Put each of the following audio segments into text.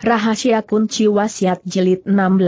Rahasia Kunci Wasiat Jelit 16.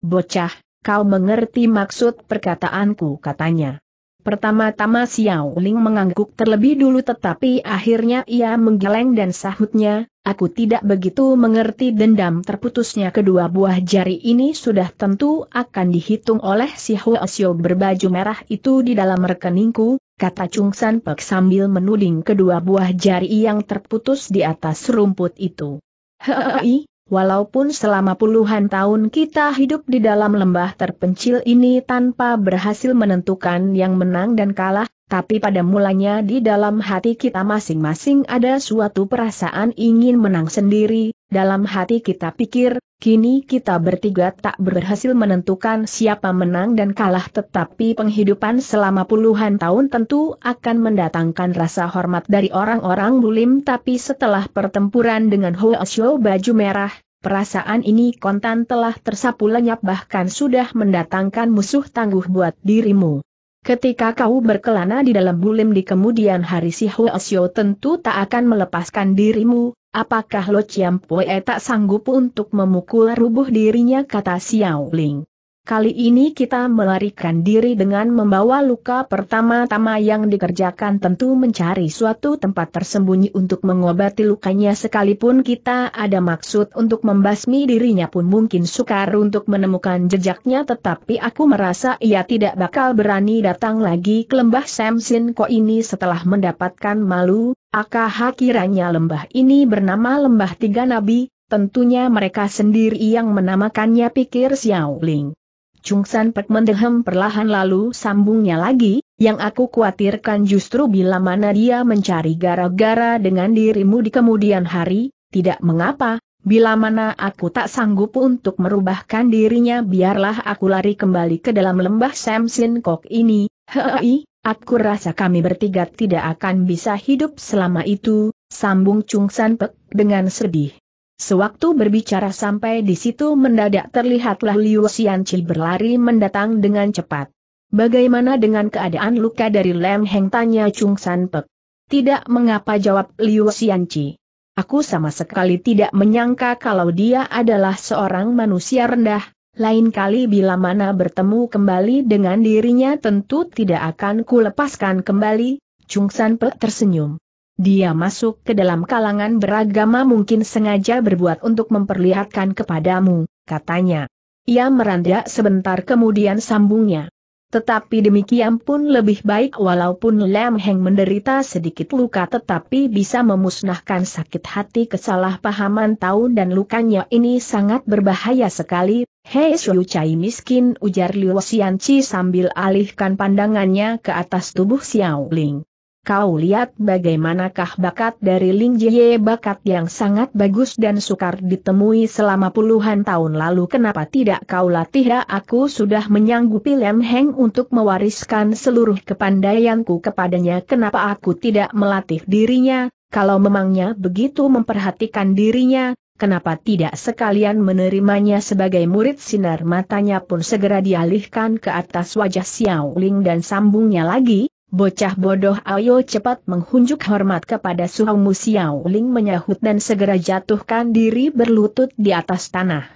Bocah, kau mengerti maksud perkataanku katanya. Pertama-tama Xiao Ling mengangguk terlebih dulu tetapi akhirnya ia menggeleng dan sahutnya, aku tidak begitu mengerti dendam terputusnya kedua buah jari ini sudah tentu akan dihitung oleh si Hua Xiao berbaju merah itu di dalam rekeningku, kata Chung San Pek sambil menuding kedua buah jari yang terputus di atas rumput itu. Hei, walaupun selama puluhan tahun kita hidup di dalam lembah terpencil ini tanpa berhasil menentukan yang menang dan kalah, tapi pada mulanya di dalam hati kita masing-masing ada suatu perasaan ingin menang sendiri, dalam hati kita pikir, kini kita bertiga tak berhasil menentukan siapa menang dan kalah tetapi penghidupan selama puluhan tahun tentu akan mendatangkan rasa hormat dari orang-orang bulim tapi setelah pertempuran dengan Hoa Xiao baju merah, Perasaan ini kontan telah tersapu lenyap bahkan sudah mendatangkan musuh tangguh buat dirimu. Ketika kau berkelana di dalam bulim di kemudian hari si Huasyo tentu tak akan melepaskan dirimu, apakah Lo Chiam Pue tak sanggup untuk memukul rubuh dirinya kata Xiao Ling. Kali ini kita melarikan diri dengan membawa luka pertama-tama yang dikerjakan tentu mencari suatu tempat tersembunyi untuk mengobati lukanya sekalipun kita ada maksud untuk membasmi dirinya pun mungkin sukar untuk menemukan jejaknya tetapi aku merasa ia tidak bakal berani datang lagi ke lembah Samson. Ko ini setelah mendapatkan malu, akah kiranya lembah ini bernama lembah tiga nabi, tentunya mereka sendiri yang menamakannya pikir Xiao Ling. Chung San Pek mendehem perlahan lalu sambungnya lagi, yang aku khawatirkan justru bila mana dia mencari gara-gara dengan dirimu di kemudian hari, tidak mengapa, bila mana aku tak sanggup untuk merubahkan dirinya biarlah aku lari kembali ke dalam lembah Sam Sin Kok ini, hei, aku rasa kami bertiga tidak akan bisa hidup selama itu, sambung Chung San Pek dengan sedih. Sewaktu berbicara sampai di situ mendadak terlihatlah Liu Xianqi berlari mendatang dengan cepat. Bagaimana dengan keadaan luka dari Lem Heng tanya Chung San Pek? Tidak mengapa jawab Liu Xianqi. Aku sama sekali tidak menyangka kalau dia adalah seorang manusia rendah, lain kali bila mana bertemu kembali dengan dirinya tentu tidak akan kulepaskan kembali, Chung San Pek tersenyum. Dia masuk ke dalam kalangan beragama mungkin sengaja berbuat untuk memperlihatkan kepadamu, katanya. Ia merandak sebentar kemudian sambungnya. Tetapi demikian pun lebih baik walaupun Lam Heng menderita sedikit luka tetapi bisa memusnahkan sakit hati kesalahpahaman tahu dan lukanya ini sangat berbahaya sekali. Hei Shuyu Chai miskin ujar Liu Xianqi sambil alihkan pandangannya ke atas tubuh Xiao Ling. Kau lihat bagaimanakah bakat dari Ling Jie bakat yang sangat bagus dan sukar ditemui selama puluhan tahun lalu kenapa tidak kau latih ya aku sudah menyanggupi Lem Heng untuk mewariskan seluruh kepandaianku kepadanya kenapa aku tidak melatih dirinya, kalau memangnya begitu memperhatikan dirinya, kenapa tidak sekalian menerimanya sebagai murid sinar matanya pun segera dialihkan ke atas wajah Xiao Ling dan sambungnya lagi, Bocah bodoh ayo cepat menghunjuk hormat kepada suhamu Xiao Ling menyahut dan segera jatuhkan diri berlutut di atas tanah.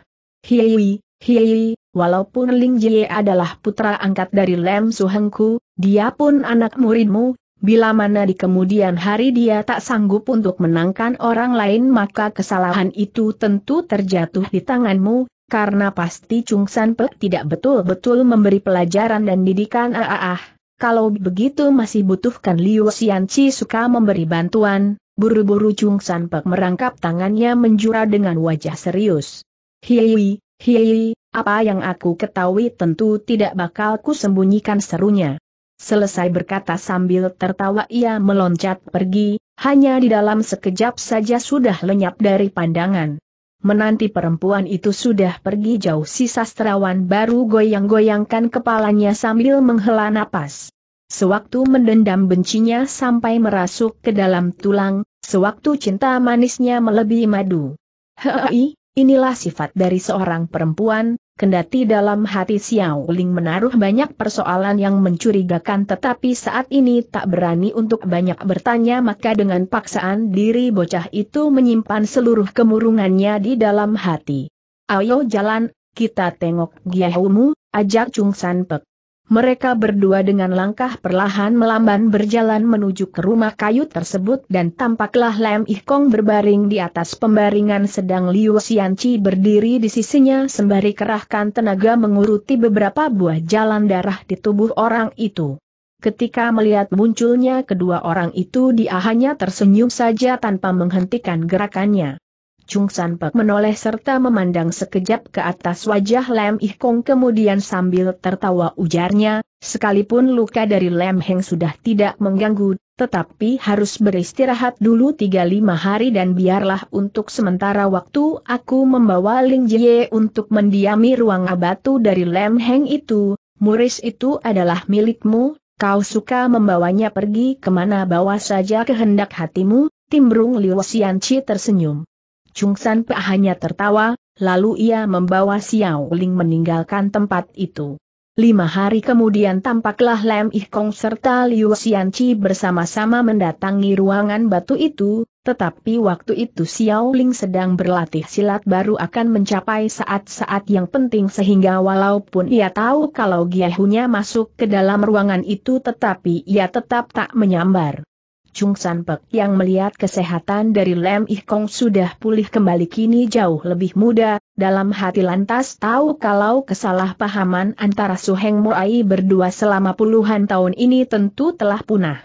Hiwi, hiwi, walaupun Ling Jie adalah putra angkat dari Lem Suhengku, dia pun anak muridmu, bila mana di kemudian hari dia tak sanggup untuk menangkan orang lain maka kesalahan itu tentu terjatuh di tanganmu, karena pasti Chung San Pek tidak betul-betul memberi pelajaran dan didikan ah ah ah. Kalau begitu masih butuhkan Liu Xianci suka memberi bantuan, buru-buru Chung San Pek merangkap tangannya menjura dengan wajah serius. Hiwi, hiwi, apa yang aku ketahui tentu tidak bakal ku sembunyikan serunya. Selesai berkata sambil tertawa ia meloncat pergi, hanya di dalam sekejap saja sudah lenyap dari pandangan menanti perempuan itu sudah pergi jauh si sastrawan baru goyang-goyangkan kepalanya sambil menghela napas. Sewaktu mendendam bencinya sampai merasuk ke dalam tulang, sewaktu cinta manisnya melebihi madu. Hei, inilah sifat dari seorang perempuan, Kendati dalam hati Xiao Ling menaruh banyak persoalan yang mencurigakan tetapi saat ini tak berani untuk banyak bertanya maka dengan paksaan diri bocah itu menyimpan seluruh kemurungannya di dalam hati. Ayo jalan, kita tengok Giahumu, ajak Chung San Pek. Mereka berdua dengan langkah perlahan melamban berjalan menuju ke rumah kayu tersebut dan tampaklah Lam Ih berbaring di atas pembaringan sedang Liu Xianqi berdiri di sisinya sembari kerahkan tenaga menguruti beberapa buah jalan darah di tubuh orang itu. Ketika melihat munculnya kedua orang itu dia hanya tersenyum saja tanpa menghentikan gerakannya. Chung San Pek menoleh serta memandang sekejap ke atas wajah Lem Ih Kong kemudian sambil tertawa ujarnya, sekalipun luka dari Lem Heng sudah tidak mengganggu, tetapi harus beristirahat dulu 3-5 hari dan biarlah untuk sementara waktu aku membawa Ling Jie untuk mendiami ruang abatu dari Lem Heng itu, muris itu adalah milikmu, kau suka membawanya pergi kemana bawa saja kehendak hatimu, timbrung Liu Xianqi tersenyum. Chung San Pe hanya tertawa, lalu ia membawa Xiao Ling meninggalkan tempat itu. Lima hari kemudian tampaklah Lam Ih Kong serta Liu Xian Xianqi bersama-sama mendatangi ruangan batu itu, tetapi waktu itu Xiao Ling sedang berlatih silat baru akan mencapai saat-saat yang penting sehingga walaupun ia tahu kalau Giehunya masuk ke dalam ruangan itu tetapi ia tetap tak menyambar. Chung San Pek yang melihat kesehatan dari Lem Ih Kong sudah pulih kembali kini jauh lebih muda, dalam hati lantas tahu kalau kesalahpahaman antara Su Suheng Ai berdua selama puluhan tahun ini tentu telah punah.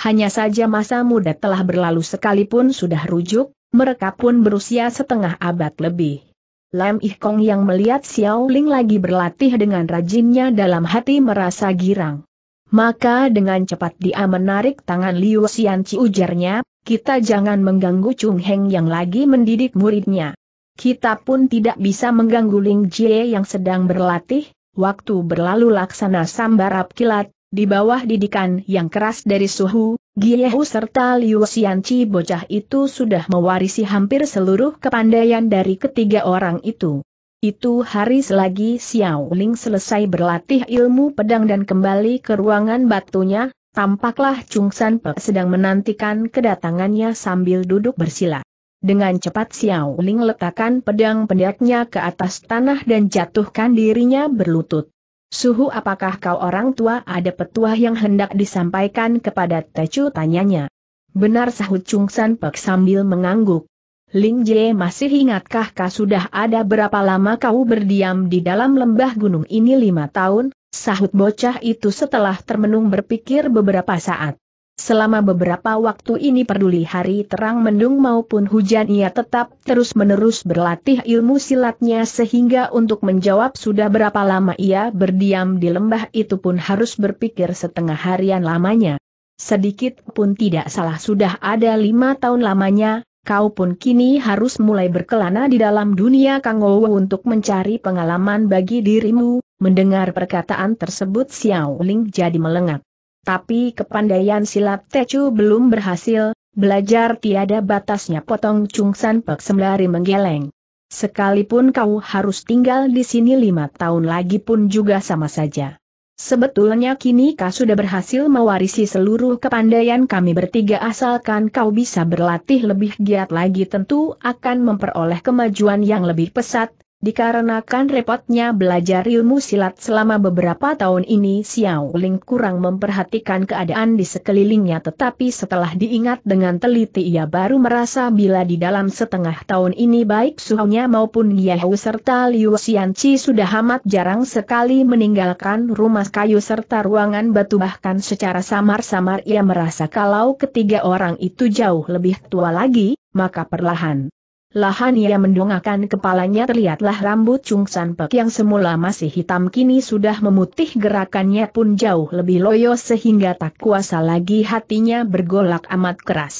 Hanya saja masa muda telah berlalu sekalipun sudah rujuk, mereka pun berusia setengah abad lebih. Lam Ih Kong yang melihat Xiao Ling lagi berlatih dengan rajinnya dalam hati merasa girang. Maka dengan cepat dia menarik tangan Liu Xianci, ujarnya, kita jangan mengganggu Chung Heng yang lagi mendidik muridnya. Kita pun tidak bisa mengganggu Ling Jie yang sedang berlatih, waktu berlalu laksana sambarap kilat, di bawah didikan yang keras dari suhu, Giehu serta Liu Xianci bocah itu sudah mewarisi hampir seluruh kepandaian dari ketiga orang itu. Itu hari selagi Xiao Ling selesai berlatih ilmu pedang dan kembali ke ruangan batunya, tampaklah Chung San Pe sedang menantikan kedatangannya sambil duduk bersila. Dengan cepat Xiao Ling letakkan pedang pendeknya ke atas tanah dan jatuhkan dirinya berlutut. Suhu apakah kau orang tua ada petua yang hendak disampaikan kepada Tecu tanyanya. Benar sahut Chung San Pek sambil mengangguk. Lin Jie masih ingatkah kau sudah ada berapa lama kau berdiam di dalam lembah gunung ini lima tahun? Sahut bocah itu setelah termenung berpikir beberapa saat. Selama beberapa waktu ini peduli hari terang mendung maupun hujan ia tetap terus-menerus berlatih ilmu silatnya sehingga untuk menjawab sudah berapa lama ia berdiam di lembah itu pun harus berpikir setengah harian lamanya. Sedikit pun tidak salah sudah ada lima tahun lamanya, kau pun kini harus mulai berkelana di dalam dunia Kangowo untuk mencari pengalaman bagi dirimu, mendengar perkataan tersebut Xiao Ling jadi melengak. Tapi kepandaian silat Techu belum berhasil, belajar tiada batasnya potong Chung San Pek sembari menggeleng. Sekalipun kau harus tinggal di sini lima tahun lagi pun juga sama saja. Sebetulnya kini kau sudah berhasil mewarisi seluruh kepandaian kami bertiga asalkan kau bisa berlatih lebih giat lagi tentu akan memperoleh kemajuan yang lebih pesat, Dikarenakan repotnya belajar ilmu silat selama beberapa tahun ini Xiao Ling kurang memperhatikan keadaan di sekelilingnya tetapi setelah diingat dengan teliti ia baru merasa bila di dalam setengah tahun ini baik suhunya maupun Yahoo serta Liu Xianqi sudah amat jarang sekali meninggalkan rumah kayu serta ruangan batu bahkan secara samar-samar ia merasa kalau ketiga orang itu jauh lebih tua lagi, maka perlahan. Lahan ia mendongakkan kepalanya terlihatlah rambut Chung San Pek yang semula masih hitam kini sudah memutih gerakannya pun jauh lebih loyo sehingga tak kuasa lagi hatinya bergolak amat keras.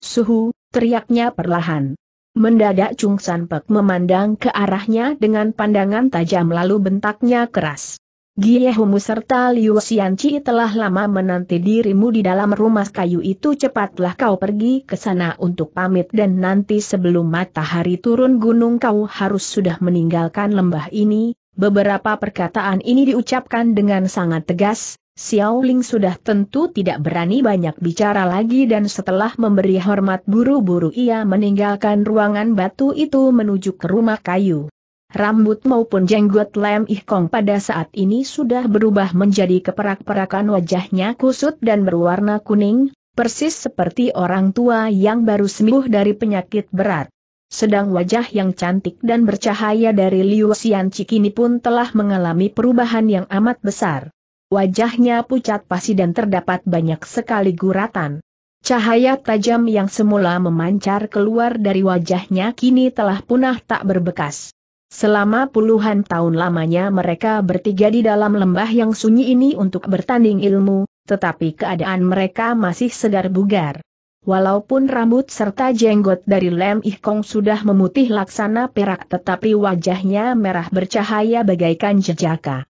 Suhu, teriaknya perlahan. Mendadak Chung San Pek memandang ke arahnya dengan pandangan tajam lalu bentaknya keras. Giehumu serta Liu Xianqi telah lama menanti dirimu di dalam rumah kayu itu cepatlah kau pergi ke sana untuk pamit dan nanti sebelum matahari turun gunung kau harus sudah meninggalkan lembah ini. Beberapa perkataan ini diucapkan dengan sangat tegas, Xiao Ling sudah tentu tidak berani banyak bicara lagi dan setelah memberi hormat buru-buru ia meninggalkan ruangan batu itu menuju ke rumah kayu. Rambut maupun jenggot Lem Ih Kong pada saat ini sudah berubah menjadi keperak-perakan wajahnya kusut dan berwarna kuning, persis seperti orang tua yang baru sembuh dari penyakit berat. Sedang wajah yang cantik dan bercahaya dari Liu Xian Cikini pun telah mengalami perubahan yang amat besar. Wajahnya pucat pasi dan terdapat banyak sekali guratan. Cahaya tajam yang semula memancar keluar dari wajahnya kini telah punah tak berbekas. Selama puluhan tahun lamanya mereka bertiga di dalam lembah yang sunyi ini untuk bertanding ilmu, tetapi keadaan mereka masih segar bugar. Walaupun rambut serta jenggot dari Lem Ih Kong sudah memutih laksana perak tetapi wajahnya merah bercahaya bagaikan jejaka.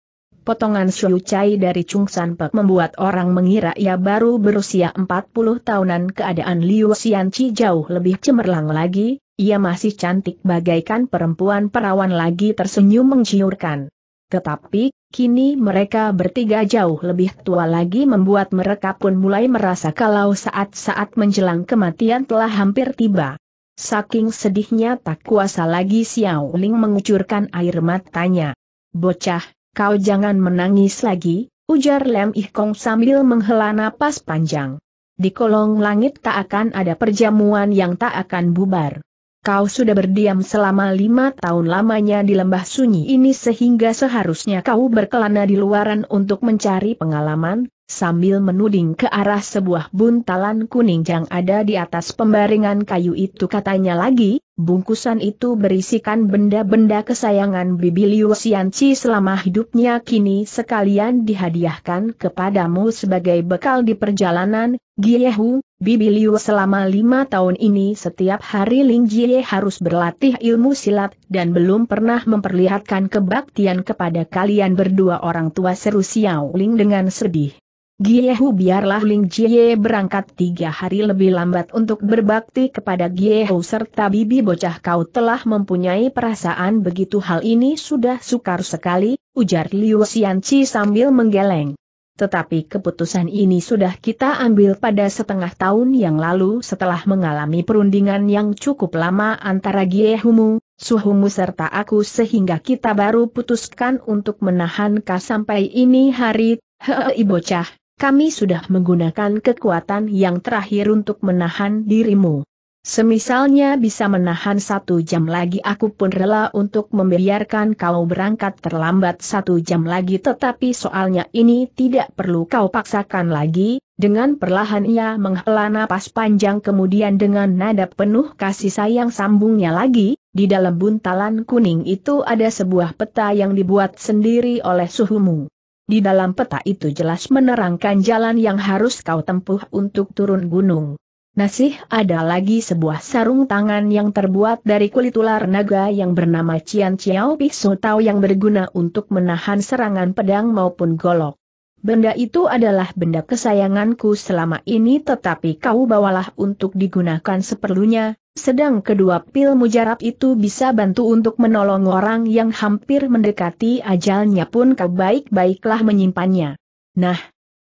Potongan Xiu Chai dari Chung San Pek membuat orang mengira ia baru berusia 40 tahunan keadaan Liu Xianqi jauh lebih cemerlang lagi, ia masih cantik bagaikan perempuan perawan lagi tersenyum menciurkan. Tetapi, kini mereka bertiga jauh lebih tua lagi membuat mereka pun mulai merasa kalau saat-saat menjelang kematian telah hampir tiba. Saking sedihnya tak kuasa lagi Xiao Ling mengucurkan air matanya. Bocah, kau jangan menangis lagi, ujar Lem Ih sambil menghela napas panjang. Di kolong langit tak akan ada perjamuan yang tak akan bubar. Kau sudah berdiam selama lima tahun lamanya di lembah sunyi ini sehingga seharusnya kau berkelana di luaran untuk mencari pengalaman, sambil menuding ke arah sebuah buntalan kuning yang ada di atas pembaringan kayu itu katanya lagi, Bungkusan itu berisikan benda-benda kesayangan Bibi Liu Xianqi selama hidupnya kini sekalian dihadiahkan kepadamu sebagai bekal di perjalanan, Giehu, Bibi Liu selama lima tahun ini setiap hari Ling Jie harus berlatih ilmu silat dan belum pernah memperlihatkan kebaktian kepada kalian berdua orang tua seru Xiao Ling dengan sedih. Giehu biarlah Ling Jie berangkat tiga hari lebih lambat untuk berbakti kepada Giehu serta bibi bocah kau telah mempunyai perasaan begitu hal ini sudah sukar sekali, ujar Liu Xianqi sambil menggeleng. Tetapi keputusan ini sudah kita ambil pada setengah tahun yang lalu setelah mengalami perundingan yang cukup lama antara Giehumu, suhumu serta aku sehingga kita baru putuskan untuk menahan kau sampai ini hari Hei bocah, kami sudah menggunakan kekuatan yang terakhir untuk menahan dirimu. Semisalnya bisa menahan satu jam lagi aku pun rela untuk membiarkan kau berangkat terlambat satu jam lagi tetapi soalnya ini tidak perlu kau paksakan lagi, dengan perlahan ia menghela napas panjang kemudian dengan nada penuh kasih sayang sambungnya lagi, di dalam buntalan kuning itu ada sebuah peta yang dibuat sendiri oleh suhumu. Di dalam peta itu jelas menerangkan jalan yang harus kau tempuh untuk turun gunung. Nasih ada lagi sebuah sarung tangan yang terbuat dari kulit ular naga yang bernama Cian Chiao Pisu Tau yang berguna untuk menahan serangan pedang maupun golok. Benda itu adalah benda kesayanganku selama ini tetapi kau bawalah untuk digunakan seperlunya, sedang kedua pil mujarab itu bisa bantu untuk menolong orang yang hampir mendekati ajalnya pun kau baik-baiklah menyimpannya. Nah,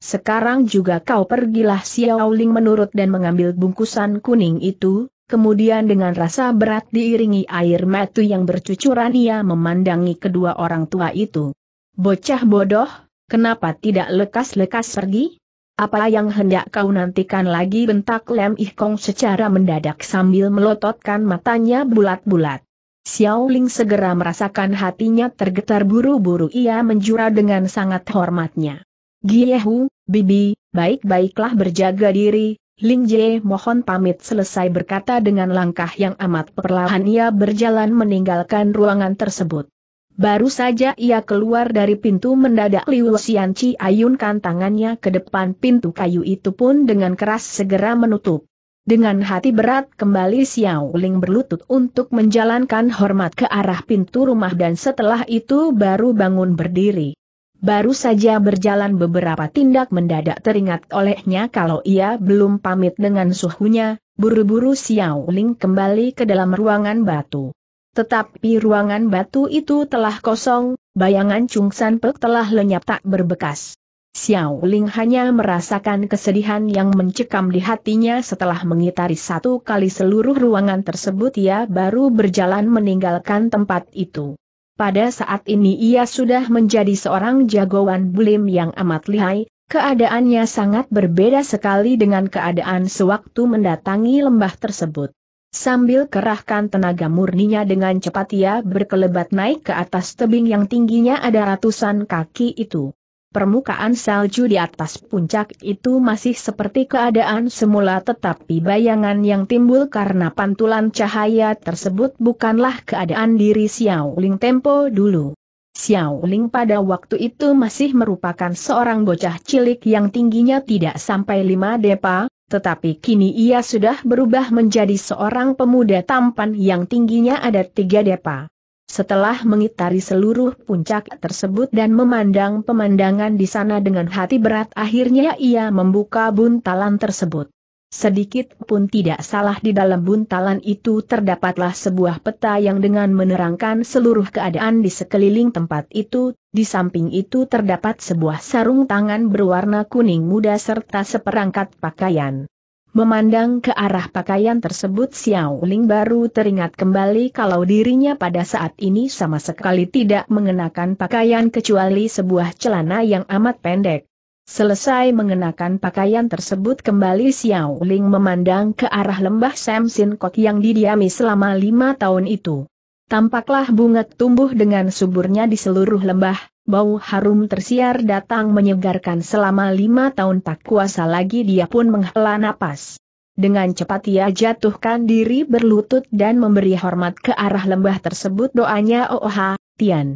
sekarang juga kau pergilah Xiaoling menurut dan mengambil bungkusan kuning itu, kemudian dengan rasa berat diiringi air mata yang bercucuran ia memandangi kedua orang tua itu. Bocah bodoh, kenapa tidak lekas-lekas pergi? Apa yang hendak kau nantikan lagi bentak Lem Ih Kong secara mendadak sambil melototkan matanya bulat-bulat. Xiao Ling segera merasakan hatinya tergetar buru-buru ia menjura dengan sangat hormatnya. Giehu, Bibi, baik-baiklah berjaga diri, Ling Jie mohon pamit selesai berkata dengan langkah yang amat perlahan ia berjalan meninggalkan ruangan tersebut. Baru saja ia keluar dari pintu mendadak Liu Xianqi ayunkan tangannya ke depan pintu kayu itu pun dengan keras segera menutup. Dengan hati berat kembali Xiao Ling berlutut untuk menjalankan hormat ke arah pintu rumah dan setelah itu baru bangun berdiri. Baru saja berjalan beberapa tindak mendadak teringat olehnya kalau ia belum pamit dengan suhunya, buru-buru Xiao Ling kembali ke dalam ruangan batu. Tetapi ruangan batu itu telah kosong, bayangan Chung San Pek telah lenyap tak berbekas. Xiao Ling hanya merasakan kesedihan yang mencekam di hatinya setelah mengitari satu kali seluruh ruangan tersebut ia baru berjalan meninggalkan tempat itu. Pada saat ini ia sudah menjadi seorang jagoan bulim yang amat lihai, keadaannya sangat berbeda sekali dengan keadaan sewaktu mendatangi lembah tersebut. Sambil kerahkan tenaga murninya dengan cepat ia berkelebat naik ke atas tebing yang tingginya ada ratusan kaki itu. Permukaan salju di atas puncak itu masih seperti keadaan semula tetapi bayangan yang timbul karena pantulan cahaya tersebut bukanlah keadaan diri Xiao Ling tempo dulu. Xiao Ling pada waktu itu masih merupakan seorang bocah cilik yang tingginya tidak sampai lima depa, tetapi kini ia sudah berubah menjadi seorang pemuda tampan yang tingginya ada tiga depa. Setelah mengitari seluruh puncak tersebut dan memandang pemandangan di sana dengan hati berat akhirnya ia membuka buntalan tersebut. Sedikit pun tidak salah di dalam buntalan itu terdapatlah sebuah peta yang dengan menerangkan seluruh keadaan di sekeliling tempat itu, di samping itu terdapat sebuah sarung tangan berwarna kuning muda serta seperangkat pakaian. Memandang ke arah pakaian tersebut Xiao Ling baru teringat kembali kalau dirinya pada saat ini sama sekali tidak mengenakan pakaian kecuali sebuah celana yang amat pendek. Selesai mengenakan pakaian tersebut kembali Xiao Ling memandang ke arah lembah Sam Sin Kok yang didiami selama lima tahun itu. Tampaklah bunga tumbuh dengan suburnya di seluruh lembah, bau harum tersiar datang menyegarkan selama lima tahun tak kuasa lagi dia pun menghela napas. Dengan cepat ia jatuhkan diri berlutut dan memberi hormat ke arah lembah tersebut doanya Ooha, oh, oh, Tian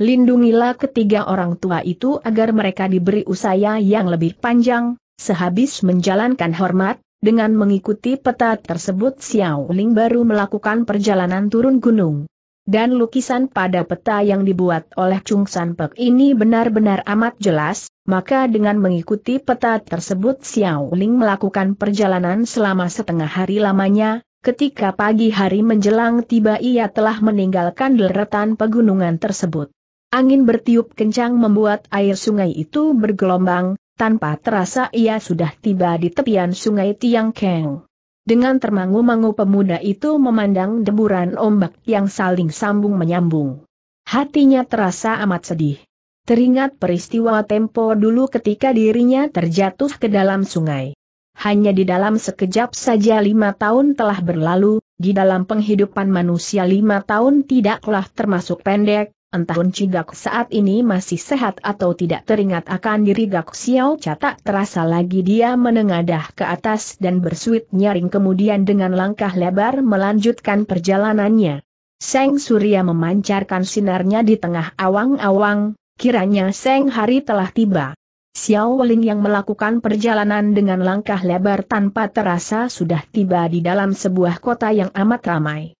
lindungilah ketiga orang tua itu agar mereka diberi usaha yang lebih panjang, sehabis menjalankan hormat, dengan mengikuti peta tersebut Xiao Ling baru melakukan perjalanan turun gunung. Dan lukisan pada peta yang dibuat oleh Chung San Pek ini benar-benar amat jelas, maka dengan mengikuti peta tersebut Xiao Ling melakukan perjalanan selama setengah hari lamanya, ketika pagi hari menjelang tiba ia telah meninggalkan deretan pegunungan tersebut. Angin bertiup kencang membuat air sungai itu bergelombang, tanpa terasa ia sudah tiba di tepian sungai Tiang Keng. Dengan termangu-mangu pemuda itu memandang deburan ombak yang saling sambung menyambung. Hatinya terasa amat sedih. Teringat peristiwa tempo dulu ketika dirinya terjatuh ke dalam sungai. Hanya di dalam sekejap saja lima tahun telah berlalu, di dalam penghidupan manusia lima tahun tidaklah termasuk pendek, Entah Cigak saat ini masih sehat atau tidak teringat akan diri Gak Xiao catak terasa lagi dia menengadah ke atas dan bersuit nyaring kemudian dengan langkah lebar melanjutkan perjalanannya. Seng Surya memancarkan sinarnya di tengah awang-awang, kiranya Seng Hari telah tiba. Xiao Weling yang melakukan perjalanan dengan langkah lebar tanpa terasa sudah tiba di dalam sebuah kota yang amat ramai.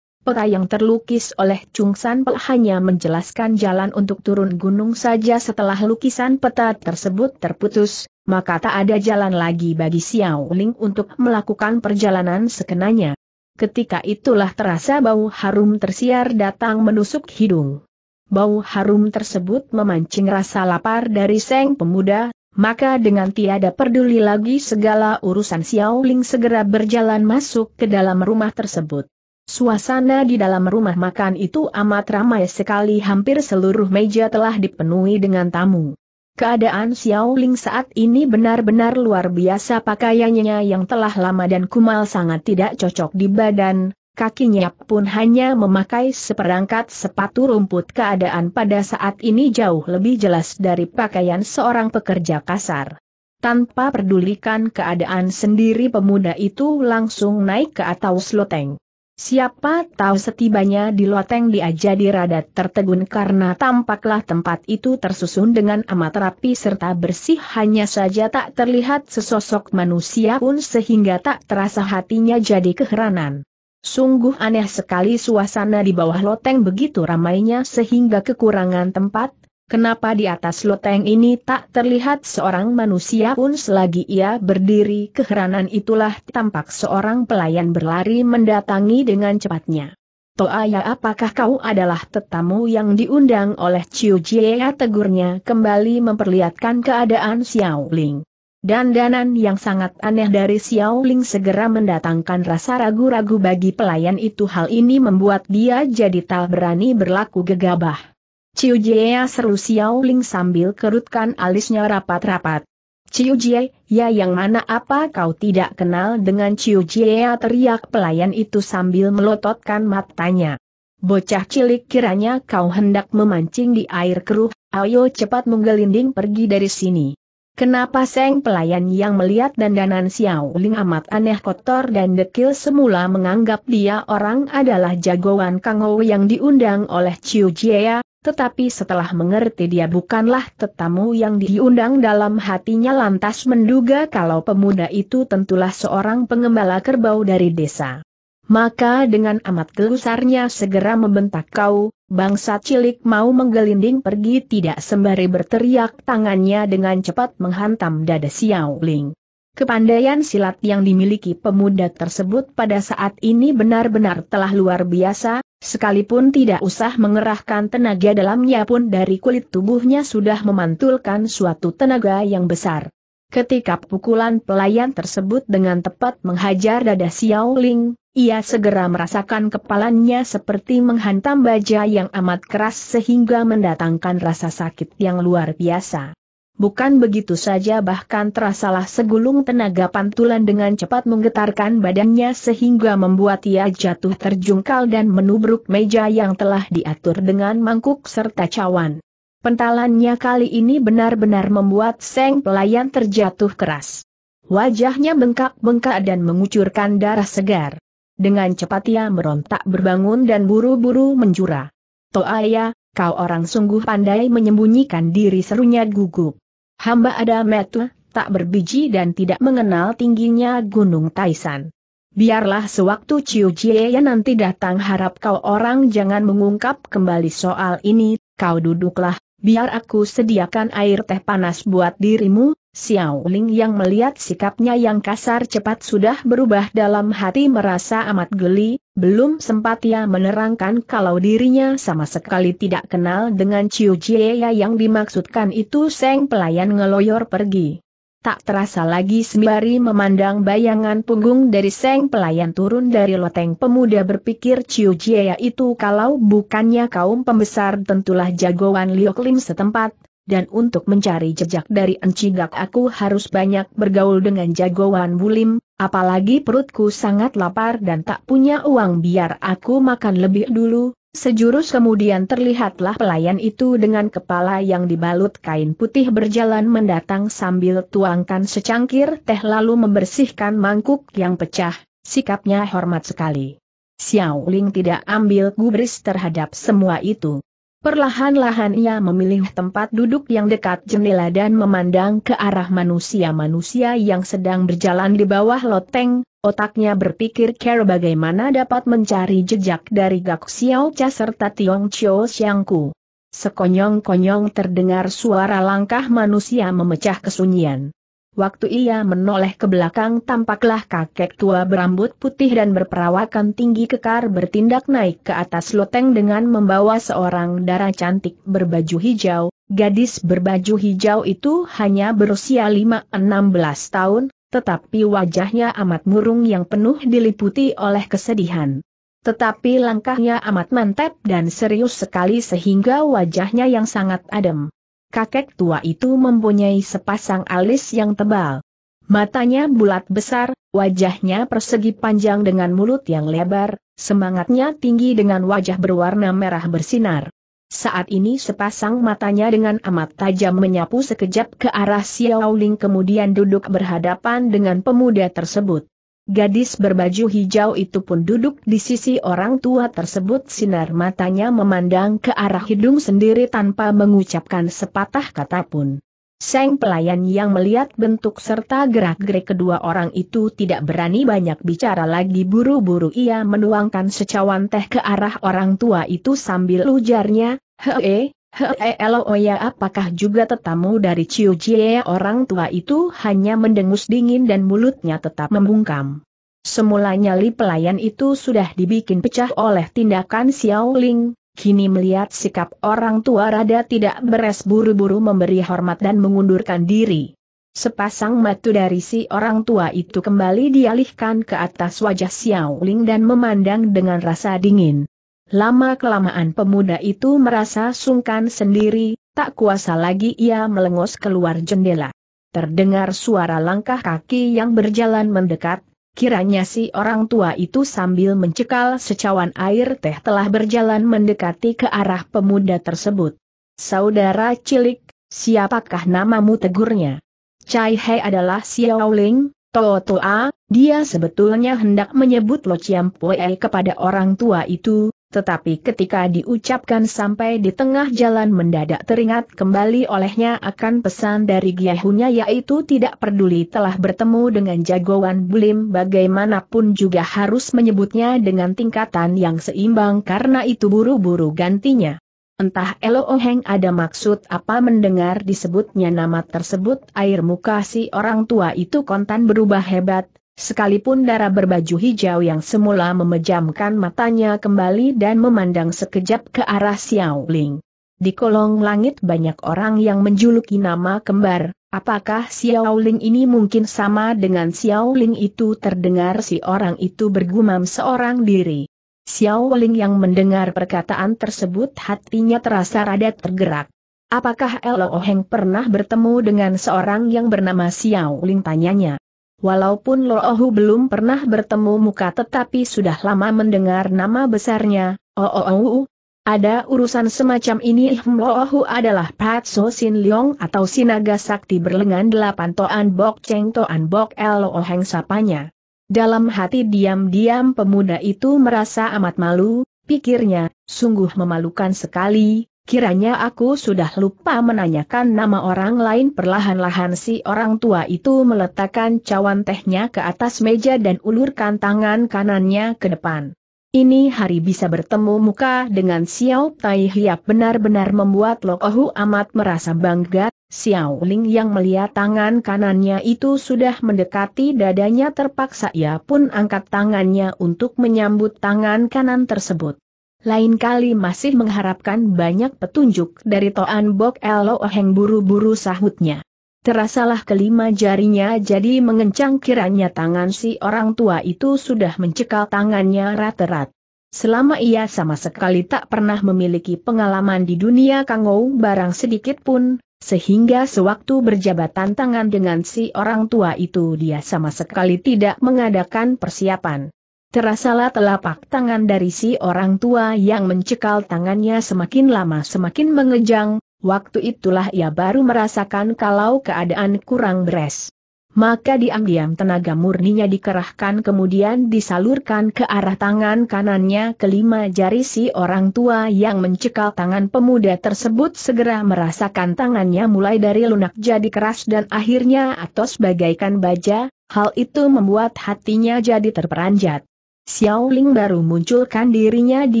Peta yang terlukis oleh Chung San Pel hanya menjelaskan jalan untuk turun gunung saja setelah lukisan peta tersebut terputus, maka tak ada jalan lagi bagi Xiao Ling untuk melakukan perjalanan sekenanya. Ketika itulah terasa bau harum tersiar datang menusuk hidung. Bau harum tersebut memancing rasa lapar dari seng pemuda, maka dengan tiada peduli lagi segala urusan Xiao Ling segera berjalan masuk ke dalam rumah tersebut. Suasana di dalam rumah makan itu amat ramai sekali hampir seluruh meja telah dipenuhi dengan tamu. Keadaan Xiao Ling saat ini benar-benar luar biasa pakaiannya yang telah lama dan kumal sangat tidak cocok di badan, kakinya pun hanya memakai seperangkat sepatu rumput keadaan pada saat ini jauh lebih jelas dari pakaian seorang pekerja kasar. Tanpa pedulikan keadaan sendiri pemuda itu langsung naik ke atas loteng. Siapa tahu setibanya di loteng dia jadi rada tertegun karena tampaklah tempat itu tersusun dengan amat rapi serta bersih hanya saja tak terlihat sesosok manusia pun sehingga tak terasa hatinya jadi keheranan. Sungguh aneh sekali suasana di bawah loteng begitu ramainya sehingga kekurangan tempat, Kenapa di atas loteng ini tak terlihat seorang manusia pun selagi ia berdiri keheranan itulah tampak seorang pelayan berlari mendatangi dengan cepatnya. Toa Toaya apakah kau adalah tetamu yang diundang oleh Chiu Jiea tegurnya kembali memperlihatkan keadaan Xiao Ling. danan yang sangat aneh dari Xiao Ling segera mendatangkan rasa ragu-ragu bagi pelayan itu hal ini membuat dia jadi tak berani berlaku gegabah. Ciu Jie seru Xiao Ling sambil kerutkan alisnya rapat-rapat. Ciu Jie, ya yang mana apa kau tidak kenal dengan Ciu Jie teriak pelayan itu sambil melototkan matanya. Bocah cilik kiranya kau hendak memancing di air keruh, ayo cepat menggelinding pergi dari sini. Kenapa Seng pelayan yang melihat dandanan Xiao Ling amat aneh kotor dan dekil semula menganggap dia orang adalah jagoan Kang Ho yang diundang oleh Ciu Jie tetapi setelah mengerti dia bukanlah tetamu yang diundang dalam hatinya lantas menduga kalau pemuda itu tentulah seorang pengembala kerbau dari desa. Maka dengan amat gelusarnya segera membentak kau, bangsa cilik mau menggelinding pergi tidak sembari berteriak tangannya dengan cepat menghantam dada Xiao Ling. Kepandaian silat yang dimiliki pemuda tersebut pada saat ini benar-benar telah luar biasa, Sekalipun tidak usah mengerahkan tenaga dalamnya pun dari kulit tubuhnya sudah memantulkan suatu tenaga yang besar. Ketika pukulan pelayan tersebut dengan tepat menghajar dada Xiao Ling, ia segera merasakan kepalanya seperti menghantam baja yang amat keras sehingga mendatangkan rasa sakit yang luar biasa. Bukan begitu saja bahkan terasalah segulung tenaga pantulan dengan cepat menggetarkan badannya sehingga membuat ia jatuh terjungkal dan menubruk meja yang telah diatur dengan mangkuk serta cawan. Pentalannya kali ini benar-benar membuat seng pelayan terjatuh keras. Wajahnya bengkak-bengkak dan mengucurkan darah segar. Dengan cepat ia merontak berbangun dan buru-buru menjura. Toaya, kau orang sungguh pandai menyembunyikan diri serunya gugup. Hamba ada metu, tak berbiji dan tidak mengenal tingginya Gunung Taisan. Biarlah sewaktu Ciu Jie yang nanti datang harap kau orang jangan mengungkap kembali soal ini, kau duduklah, biar aku sediakan air teh panas buat dirimu, Xiao Ling yang melihat sikapnya yang kasar cepat sudah berubah dalam hati merasa amat geli, belum sempat ia menerangkan kalau dirinya sama sekali tidak kenal dengan Ciu Jie yang dimaksudkan itu Seng pelayan ngeloyor pergi. Tak terasa lagi sembari memandang bayangan punggung dari Seng pelayan turun dari loteng pemuda berpikir Ciu Jie itu kalau bukannya kaum pembesar tentulah jagoan Liok Lim setempat, dan untuk mencari jejak dari Encigak aku harus banyak bergaul dengan jagoan bulim, apalagi perutku sangat lapar dan tak punya uang biar aku makan lebih dulu. Sejurus kemudian terlihatlah pelayan itu dengan kepala yang dibalut kain putih berjalan mendatang sambil tuangkan secangkir teh lalu membersihkan mangkuk yang pecah, sikapnya hormat sekali. Xiao Ling tidak ambil gubris terhadap semua itu. Perlahan-lahan ia memilih tempat duduk yang dekat jendela dan memandang ke arah manusia-manusia yang sedang berjalan di bawah loteng, otaknya berpikir cara bagaimana dapat mencari jejak dari Gak Xiao Cha serta Tiong Chio Xiangku. Sekonyong-konyong terdengar suara langkah manusia memecah kesunyian. Waktu ia menoleh ke belakang tampaklah kakek tua berambut putih dan berperawakan tinggi kekar bertindak naik ke atas loteng dengan membawa seorang darah cantik berbaju hijau. Gadis berbaju hijau itu hanya berusia 5-16 tahun, tetapi wajahnya amat murung yang penuh diliputi oleh kesedihan. Tetapi langkahnya amat mantap dan serius sekali sehingga wajahnya yang sangat adem kakek tua itu mempunyai sepasang alis yang tebal. Matanya bulat besar, wajahnya persegi panjang dengan mulut yang lebar, semangatnya tinggi dengan wajah berwarna merah bersinar. Saat ini sepasang matanya dengan amat tajam menyapu sekejap ke arah Xiao Xiaoling kemudian duduk berhadapan dengan pemuda tersebut. Gadis berbaju hijau itu pun duduk di sisi orang tua tersebut sinar matanya memandang ke arah hidung sendiri tanpa mengucapkan sepatah kata pun. Seng pelayan yang melihat bentuk serta gerak-gerik kedua orang itu tidak berani banyak bicara lagi buru-buru ia menuangkan secawan teh ke arah orang tua itu sambil ujarnya, hee, Hello oh ya apakah juga tetamu dari Ciu Jie orang tua itu hanya mendengus dingin dan mulutnya tetap membungkam. Semulanya li pelayan itu sudah dibikin pecah oleh tindakan Xiao Ling, kini melihat sikap orang tua rada tidak beres buru-buru memberi hormat dan mengundurkan diri. Sepasang mata dari si orang tua itu kembali dialihkan ke atas wajah Xiao Ling dan memandang dengan rasa dingin. Lama-kelamaan pemuda itu merasa sungkan sendiri, tak kuasa lagi ia melengos keluar jendela. Terdengar suara langkah kaki yang berjalan mendekat, kiranya si orang tua itu sambil mencekal secawan air teh telah berjalan mendekati ke arah pemuda tersebut. Saudara cilik, siapakah namamu tegurnya? Cai He adalah Xiaoling, Toa Toa, dia sebetulnya hendak menyebut Lo Chiam Pue kepada orang tua itu, tetapi ketika diucapkan sampai di tengah jalan mendadak teringat kembali olehnya akan pesan dari Giahunya yaitu tidak peduli telah bertemu dengan jagoan bulim bagaimanapun juga harus menyebutnya dengan tingkatan yang seimbang karena itu buru-buru gantinya. Entah Elo Oheng ada maksud apa mendengar disebutnya nama tersebut air muka si orang tua itu kontan berubah hebat, Sekalipun darah berbaju hijau yang semula memejamkan matanya kembali dan memandang sekejap ke arah Xiao Ling. Di kolong langit banyak orang yang menjuluki nama kembar, apakah Xiao Ling ini mungkin sama dengan Xiao Ling itu terdengar si orang itu bergumam seorang diri. Xiao Ling yang mendengar perkataan tersebut hatinya terasa rada tergerak. Apakah Elo Heng pernah bertemu dengan seorang yang bernama Xiao Ling tanyanya? Walaupun Loohu belum pernah bertemu muka tetapi sudah lama mendengar nama besarnya, Oh oh oh, Ada urusan semacam ini hm, Lo Loohu adalah Pat So Sin Leong atau Sinaga Sakti berlengan delapan Toan Bok Cheng Toan Bok Oh Heng sapanya. Dalam hati diam-diam pemuda itu merasa amat malu, pikirnya, sungguh memalukan sekali, Kiranya aku sudah lupa menanyakan nama orang lain perlahan-lahan si orang tua itu meletakkan cawan tehnya ke atas meja dan ulurkan tangan kanannya ke depan. Ini hari bisa bertemu muka dengan Xiao Tai Hiap benar-benar membuat Lo Ohu amat merasa bangga, Xiao Ling yang melihat tangan kanannya itu sudah mendekati dadanya terpaksa ia pun angkat tangannya untuk menyambut tangan kanan tersebut. Lain kali masih mengharapkan banyak petunjuk dari Toan Bok Elo Heng buru-buru sahutnya. Terasalah kelima jarinya jadi mengencang kiranya tangan si orang tua itu sudah mencekal tangannya rat-rat. Selama ia sama sekali tak pernah memiliki pengalaman di dunia kangou barang sedikit pun, sehingga sewaktu berjabatan tangan dengan si orang tua itu dia sama sekali tidak mengadakan persiapan. Terasalah telapak tangan dari si orang tua yang mencekal tangannya semakin lama semakin mengejang, waktu itulah ia baru merasakan kalau keadaan kurang beres. Maka diam-diam tenaga murninya dikerahkan kemudian disalurkan ke arah tangan kanannya kelima jari si orang tua yang mencekal tangan pemuda tersebut segera merasakan tangannya mulai dari lunak jadi keras dan akhirnya atos bagaikan baja, hal itu membuat hatinya jadi terperanjat. Xiao Ling baru munculkan dirinya di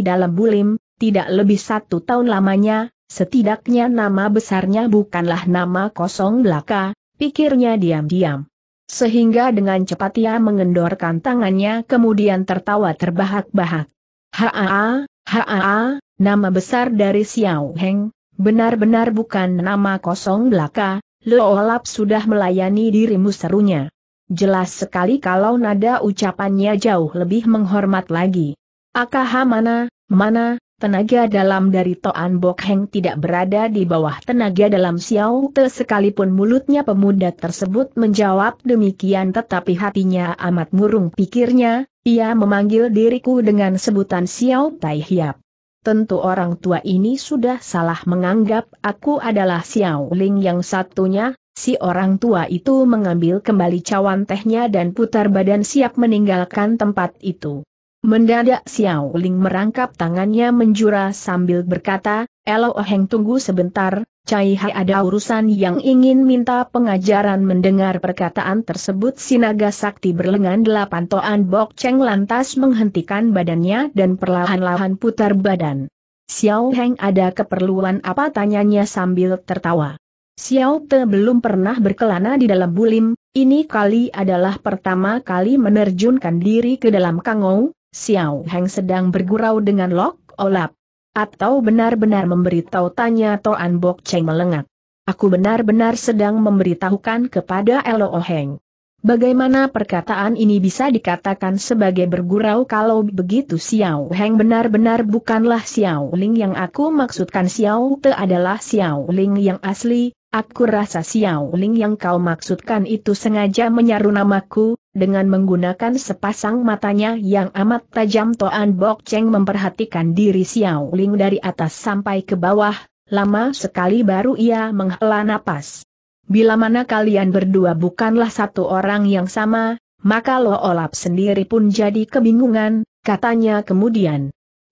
dalam bulim, tidak lebih satu tahun lamanya, setidaknya nama besarnya bukanlah nama kosong belaka, pikirnya diam-diam. Sehingga dengan cepat ia mengendorkan tangannya kemudian tertawa terbahak-bahak. Haa, haa, nama besar dari Xiao Heng, benar-benar bukan nama kosong belaka, Leolap sudah melayani dirimu serunya. Jelas sekali kalau nada ucapannya jauh lebih menghormat lagi. Akaha mana, mana, tenaga dalam dari Toan Bok Heng tidak berada di bawah tenaga dalam Xiao Te sekalipun mulutnya pemuda tersebut menjawab demikian tetapi hatinya amat murung pikirnya, ia memanggil diriku dengan sebutan Xiao Tai Hiap. Tentu orang tua ini sudah salah menganggap aku adalah Xiao Ling yang satunya, Si orang tua itu mengambil kembali cawan tehnya dan putar badan siap meninggalkan tempat itu. Mendadak Xiao Ling merangkap tangannya menjura sambil berkata, Elo Oheng tunggu sebentar, Cai Hai ada urusan yang ingin minta pengajaran mendengar perkataan tersebut si naga sakti berlengan delapan toan Bok Cheng lantas menghentikan badannya dan perlahan-lahan putar badan. Xiao Heng ada keperluan apa tanyanya sambil tertawa. Xiao Te belum pernah berkelana di dalam bulim, ini kali adalah pertama kali menerjunkan diri ke dalam kangou, Xiao Heng sedang bergurau dengan Lok Olap. Atau benar-benar memberitahu tanya Toan Bok Cheng melengak. Aku benar-benar sedang memberitahukan kepada Elo Heng. Bagaimana perkataan ini bisa dikatakan sebagai bergurau kalau begitu Xiao Heng benar-benar bukanlah Xiao Ling yang aku maksudkan Xiao Te adalah Xiao Ling yang asli, Aku rasa Xiao Ling yang kau maksudkan itu sengaja menyaru namaku, dengan menggunakan sepasang matanya yang amat tajam Toan Bok Cheng memperhatikan diri Xiao Ling dari atas sampai ke bawah, lama sekali baru ia menghela napas. Bila mana kalian berdua bukanlah satu orang yang sama, maka Lo Olap sendiri pun jadi kebingungan, katanya kemudian.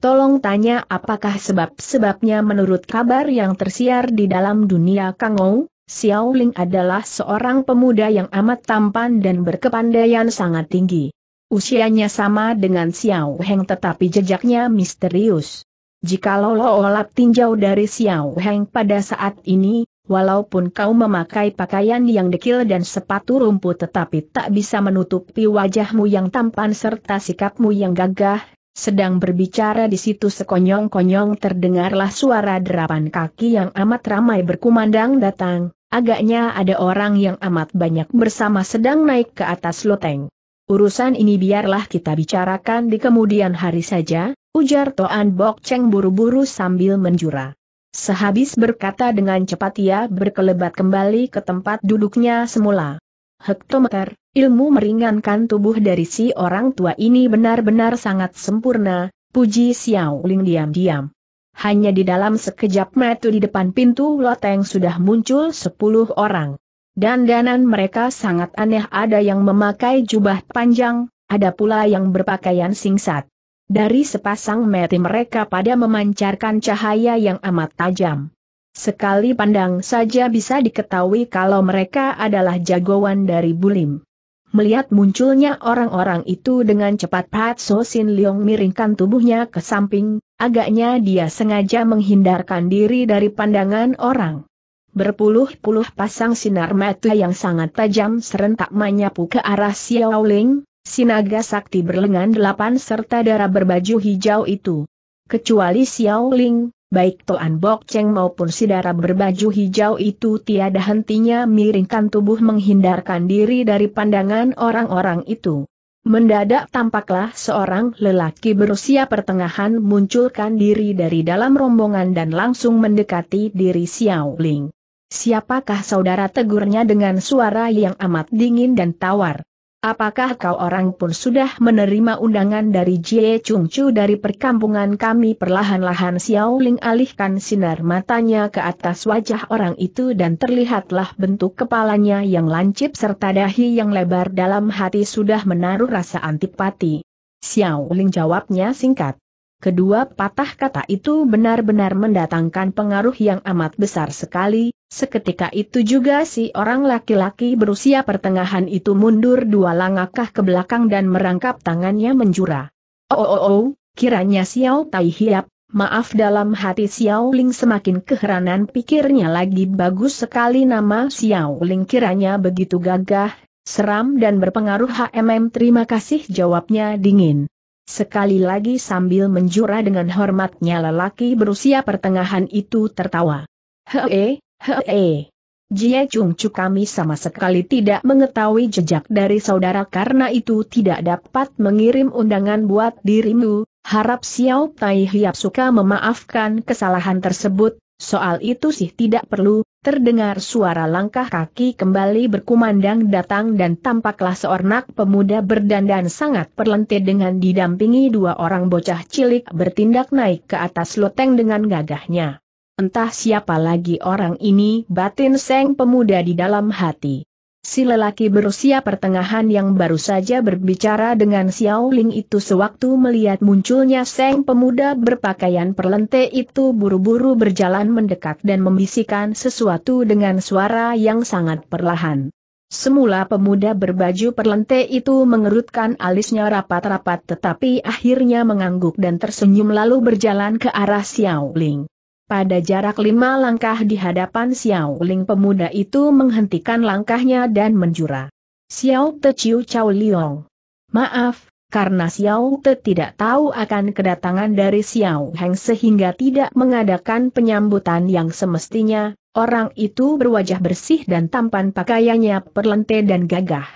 Tolong tanya apakah sebab-sebabnya menurut kabar yang tersiar di dalam dunia Kangou, Xiao Ling adalah seorang pemuda yang amat tampan dan berkepandaian sangat tinggi. Usianya sama dengan Xiao Heng tetapi jejaknya misterius. Jika lo olap tinjau dari Xiao Heng pada saat ini, walaupun kau memakai pakaian yang dekil dan sepatu rumput tetapi tak bisa menutupi wajahmu yang tampan serta sikapmu yang gagah, sedang berbicara di situ sekonyong-konyong terdengarlah suara derapan kaki yang amat ramai berkumandang datang, agaknya ada orang yang amat banyak bersama sedang naik ke atas loteng. Urusan ini biarlah kita bicarakan di kemudian hari saja, ujar Toan Bok Cheng buru-buru sambil menjura. Sehabis berkata dengan cepat ia berkelebat kembali ke tempat duduknya semula hektometer, ilmu meringankan tubuh dari si orang tua ini benar-benar sangat sempurna, puji Xiao Ling diam-diam. Hanya di dalam sekejap mata di depan pintu loteng sudah muncul sepuluh orang. Dan danan mereka sangat aneh ada yang memakai jubah panjang, ada pula yang berpakaian singkat. Dari sepasang mata mereka pada memancarkan cahaya yang amat tajam. Sekali pandang saja bisa diketahui kalau mereka adalah jagoan dari Bulim. Melihat munculnya orang-orang itu dengan cepat Pat So Sin Leong miringkan tubuhnya ke samping, agaknya dia sengaja menghindarkan diri dari pandangan orang. Berpuluh-puluh pasang sinar mata yang sangat tajam serentak menyapu ke arah Xiao Ling, sinaga sakti berlengan delapan serta darah berbaju hijau itu. Kecuali Xiao Ling, Baik Toan Bok Cheng maupun Sidara berbaju hijau itu tiada hentinya miringkan tubuh menghindarkan diri dari pandangan orang-orang itu. Mendadak tampaklah seorang lelaki berusia pertengahan munculkan diri dari dalam rombongan dan langsung mendekati diri Xiao Ling. Siapakah saudara tegurnya dengan suara yang amat dingin dan tawar? Apakah kau orang pun sudah menerima undangan dari Jie Chung Chu dari perkampungan kami perlahan-lahan Xiao Ling alihkan sinar matanya ke atas wajah orang itu dan terlihatlah bentuk kepalanya yang lancip serta dahi yang lebar dalam hati sudah menaruh rasa antipati. Xiao Ling jawabnya singkat. Kedua patah kata itu benar-benar mendatangkan pengaruh yang amat besar sekali, seketika itu juga si orang laki-laki berusia pertengahan itu mundur dua langkah ke belakang dan merangkap tangannya menjura. Oh oh oh, kiranya Xiao Tai Hiap, maaf dalam hati Xiao Ling semakin keheranan pikirnya lagi bagus sekali nama Xiao Ling kiranya begitu gagah, seram dan berpengaruh HMM terima kasih jawabnya dingin. Sekali lagi sambil menjura dengan hormatnya lelaki berusia pertengahan itu tertawa. Hee, hee. Jie Chung Chu kami sama sekali tidak mengetahui jejak dari saudara karena itu tidak dapat mengirim undangan buat dirimu, harap Xiao Tai Hiap suka memaafkan kesalahan tersebut, Soal itu sih tidak perlu, terdengar suara langkah kaki kembali berkumandang datang dan tampaklah seornak pemuda berdandan sangat perlente dengan didampingi dua orang bocah cilik bertindak naik ke atas loteng dengan gagahnya. Entah siapa lagi orang ini batin seng pemuda di dalam hati. Si lelaki berusia pertengahan yang baru saja berbicara dengan Xiao Ling itu sewaktu melihat munculnya Seng pemuda berpakaian perlente itu buru-buru berjalan mendekat dan membisikkan sesuatu dengan suara yang sangat perlahan. Semula pemuda berbaju perlente itu mengerutkan alisnya rapat-rapat tetapi akhirnya mengangguk dan tersenyum lalu berjalan ke arah Xiao Ling. Pada jarak lima langkah di hadapan Xiao Ling pemuda itu menghentikan langkahnya dan menjura. Xiao Te Chiu Chao Liong. Maaf, karena Xiao Te tidak tahu akan kedatangan dari Xiao Heng sehingga tidak mengadakan penyambutan yang semestinya, orang itu berwajah bersih dan tampan pakaiannya perlente dan gagah.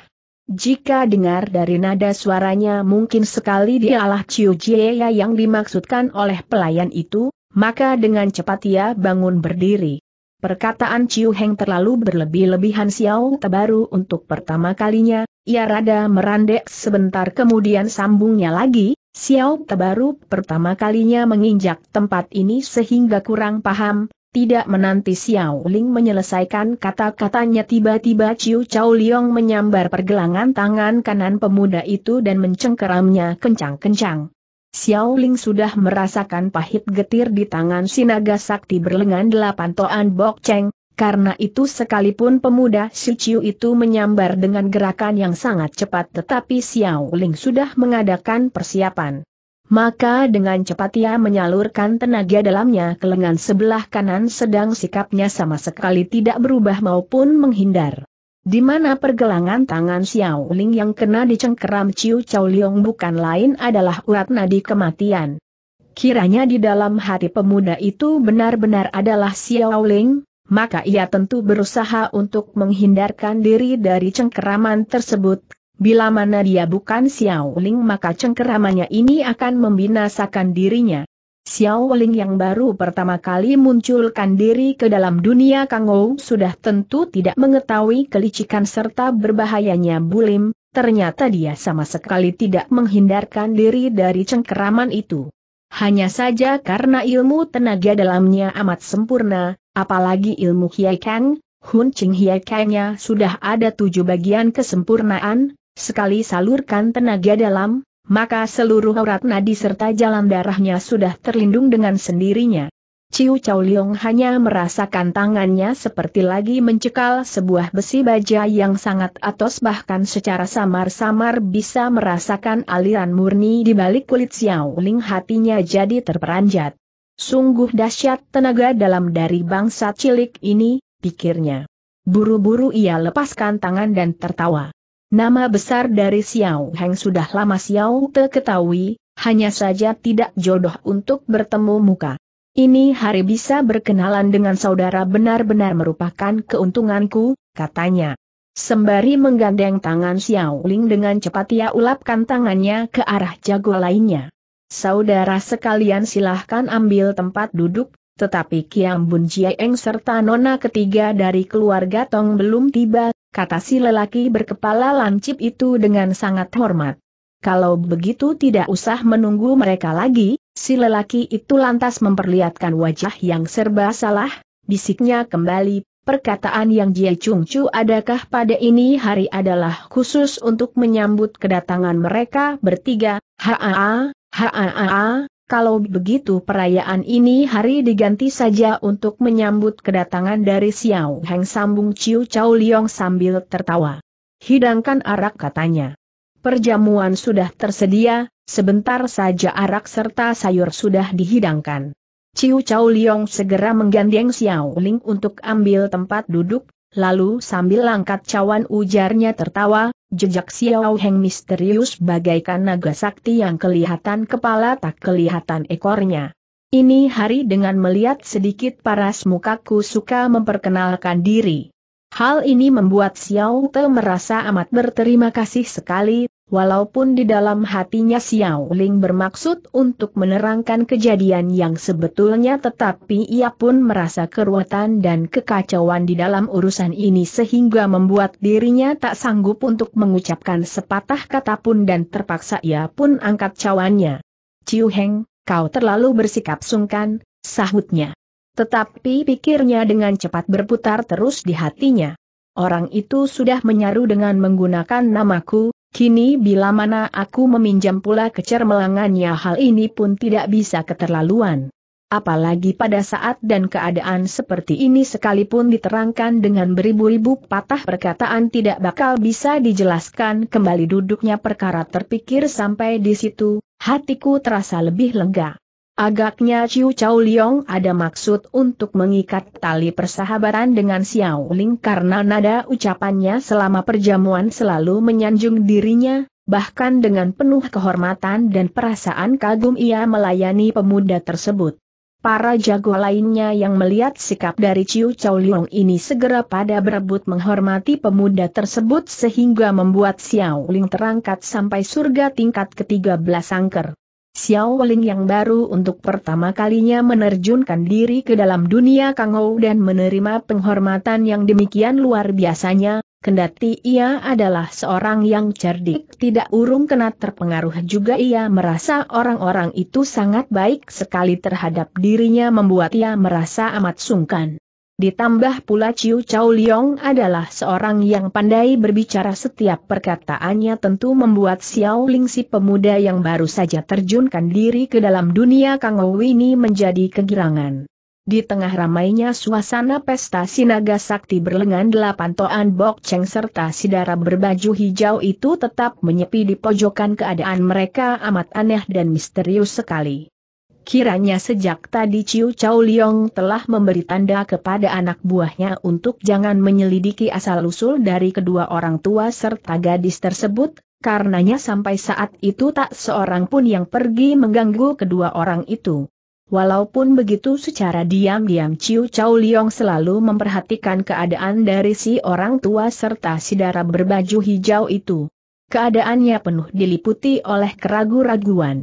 Jika dengar dari nada suaranya mungkin sekali dialah Chiu Jie yang dimaksudkan oleh pelayan itu, maka dengan cepat ia bangun berdiri. Perkataan Ciu Heng terlalu berlebih-lebihan Xiao Tebaru untuk pertama kalinya, ia rada merandek sebentar kemudian sambungnya lagi, Xiao Tebaru pertama kalinya menginjak tempat ini sehingga kurang paham, tidak menanti Xiao Ling menyelesaikan kata-katanya tiba-tiba Ciu Chao Liong menyambar pergelangan tangan kanan pemuda itu dan mencengkeramnya kencang-kencang. Xiao Ling sudah merasakan pahit getir di tangan Sinaga Sakti berlengan delapan toan Bok Cheng, karena itu sekalipun pemuda Si Chiu itu menyambar dengan gerakan yang sangat cepat tetapi Xiao Ling sudah mengadakan persiapan. Maka dengan cepat ia menyalurkan tenaga dalamnya ke lengan sebelah kanan sedang sikapnya sama sekali tidak berubah maupun menghindar. Di mana pergelangan tangan Xiao Ling yang kena dicengkeram Ciu Chao Liong bukan lain adalah urat nadi kematian. Kiranya di dalam hati pemuda itu benar-benar adalah Xiao Ling, maka ia tentu berusaha untuk menghindarkan diri dari cengkeraman tersebut. Bila mana dia bukan Xiao Ling maka cengkeramannya ini akan membinasakan dirinya. Xiao Ling yang baru pertama kali munculkan diri ke dalam dunia Kangou sudah tentu tidak mengetahui kelicikan serta berbahayanya Bulim, ternyata dia sama sekali tidak menghindarkan diri dari cengkeraman itu. Hanya saja karena ilmu tenaga dalamnya amat sempurna, apalagi ilmu Hiai Kang, Hun Ching Hiai Kangnya sudah ada tujuh bagian kesempurnaan, sekali salurkan tenaga dalam, maka seluruh aurat nadi serta jalan darahnya sudah terlindung dengan sendirinya. Ciu Chow Liong hanya merasakan tangannya seperti lagi mencekal sebuah besi baja yang sangat atos bahkan secara samar-samar bisa merasakan aliran murni di balik kulit Xiao Ling hatinya jadi terperanjat. Sungguh dahsyat tenaga dalam dari bangsa cilik ini, pikirnya. Buru-buru ia lepaskan tangan dan tertawa. Nama besar dari Xiao Heng sudah lama Xiao Te ketahui, hanya saja tidak jodoh untuk bertemu muka. Ini hari bisa berkenalan dengan saudara benar-benar merupakan keuntunganku, katanya. Sembari menggandeng tangan Xiao Ling dengan cepat ia ulapkan tangannya ke arah jago lainnya. Saudara sekalian silahkan ambil tempat duduk, tetapi Kiam Bun Jieng serta nona ketiga dari keluarga Tong belum tiba, kata si lelaki berkepala lancip itu dengan sangat hormat. Kalau begitu tidak usah menunggu mereka lagi, si lelaki itu lantas memperlihatkan wajah yang serba salah, bisiknya kembali, perkataan yang dia cungcu adakah pada ini hari adalah khusus untuk menyambut kedatangan mereka bertiga, haa, haa, haa, kalau begitu perayaan ini hari diganti saja untuk menyambut kedatangan dari Xiao Heng sambung Ciu Chau Liong sambil tertawa. Hidangkan arak katanya. Perjamuan sudah tersedia, sebentar saja arak serta sayur sudah dihidangkan. Ciu Chau Liong segera menggandeng Xiao Ling untuk ambil tempat duduk, lalu sambil langkat cawan ujarnya tertawa, Jejak Xiao Heng misterius bagaikan naga sakti yang kelihatan kepala tak kelihatan ekornya. Ini hari dengan melihat sedikit paras mukaku suka memperkenalkan diri. Hal ini membuat Xiao Te merasa amat berterima kasih sekali, Walaupun di dalam hatinya Xiao Ling bermaksud untuk menerangkan kejadian yang sebetulnya tetapi ia pun merasa keruatan dan kekacauan di dalam urusan ini sehingga membuat dirinya tak sanggup untuk mengucapkan sepatah kata pun dan terpaksa ia pun angkat cawannya. Ciu Heng, kau terlalu bersikap sungkan, sahutnya. Tetapi pikirnya dengan cepat berputar terus di hatinya. Orang itu sudah menyaru dengan menggunakan namaku, Kini bila mana aku meminjam pula kecermelangannya hal ini pun tidak bisa keterlaluan. Apalagi pada saat dan keadaan seperti ini sekalipun diterangkan dengan beribu-ribu patah perkataan tidak bakal bisa dijelaskan kembali duduknya perkara terpikir sampai di situ, hatiku terasa lebih lega. Agaknya Ciu Chao Liong ada maksud untuk mengikat tali persahabatan dengan Xiao Ling karena nada ucapannya selama perjamuan selalu menyanjung dirinya, bahkan dengan penuh kehormatan dan perasaan kagum ia melayani pemuda tersebut. Para jago lainnya yang melihat sikap dari Ciu Chao Liong ini segera pada berebut menghormati pemuda tersebut sehingga membuat Xiao Ling terangkat sampai surga tingkat ke-13 angker. Xiao Weling yang baru untuk pertama kalinya menerjunkan diri ke dalam dunia Kangou dan menerima penghormatan yang demikian luar biasanya, kendati ia adalah seorang yang cerdik tidak urung kena terpengaruh juga ia merasa orang-orang itu sangat baik sekali terhadap dirinya membuat ia merasa amat sungkan. Ditambah pula Ciu Chau Liong adalah seorang yang pandai berbicara setiap perkataannya tentu membuat Xiao Ling si pemuda yang baru saja terjunkan diri ke dalam dunia Kang ini menjadi kegirangan. Di tengah ramainya suasana pesta sinaga sakti berlengan delapan toan bok Cheng serta sidara berbaju hijau itu tetap menyepi di pojokan keadaan mereka amat aneh dan misterius sekali. Kiranya sejak tadi Ciu Chao Liong telah memberi tanda kepada anak buahnya untuk jangan menyelidiki asal-usul dari kedua orang tua serta gadis tersebut, karenanya sampai saat itu tak seorang pun yang pergi mengganggu kedua orang itu. Walaupun begitu secara diam-diam Ciu Chao Liong selalu memperhatikan keadaan dari si orang tua serta si darah berbaju hijau itu. Keadaannya penuh diliputi oleh keraguan raguan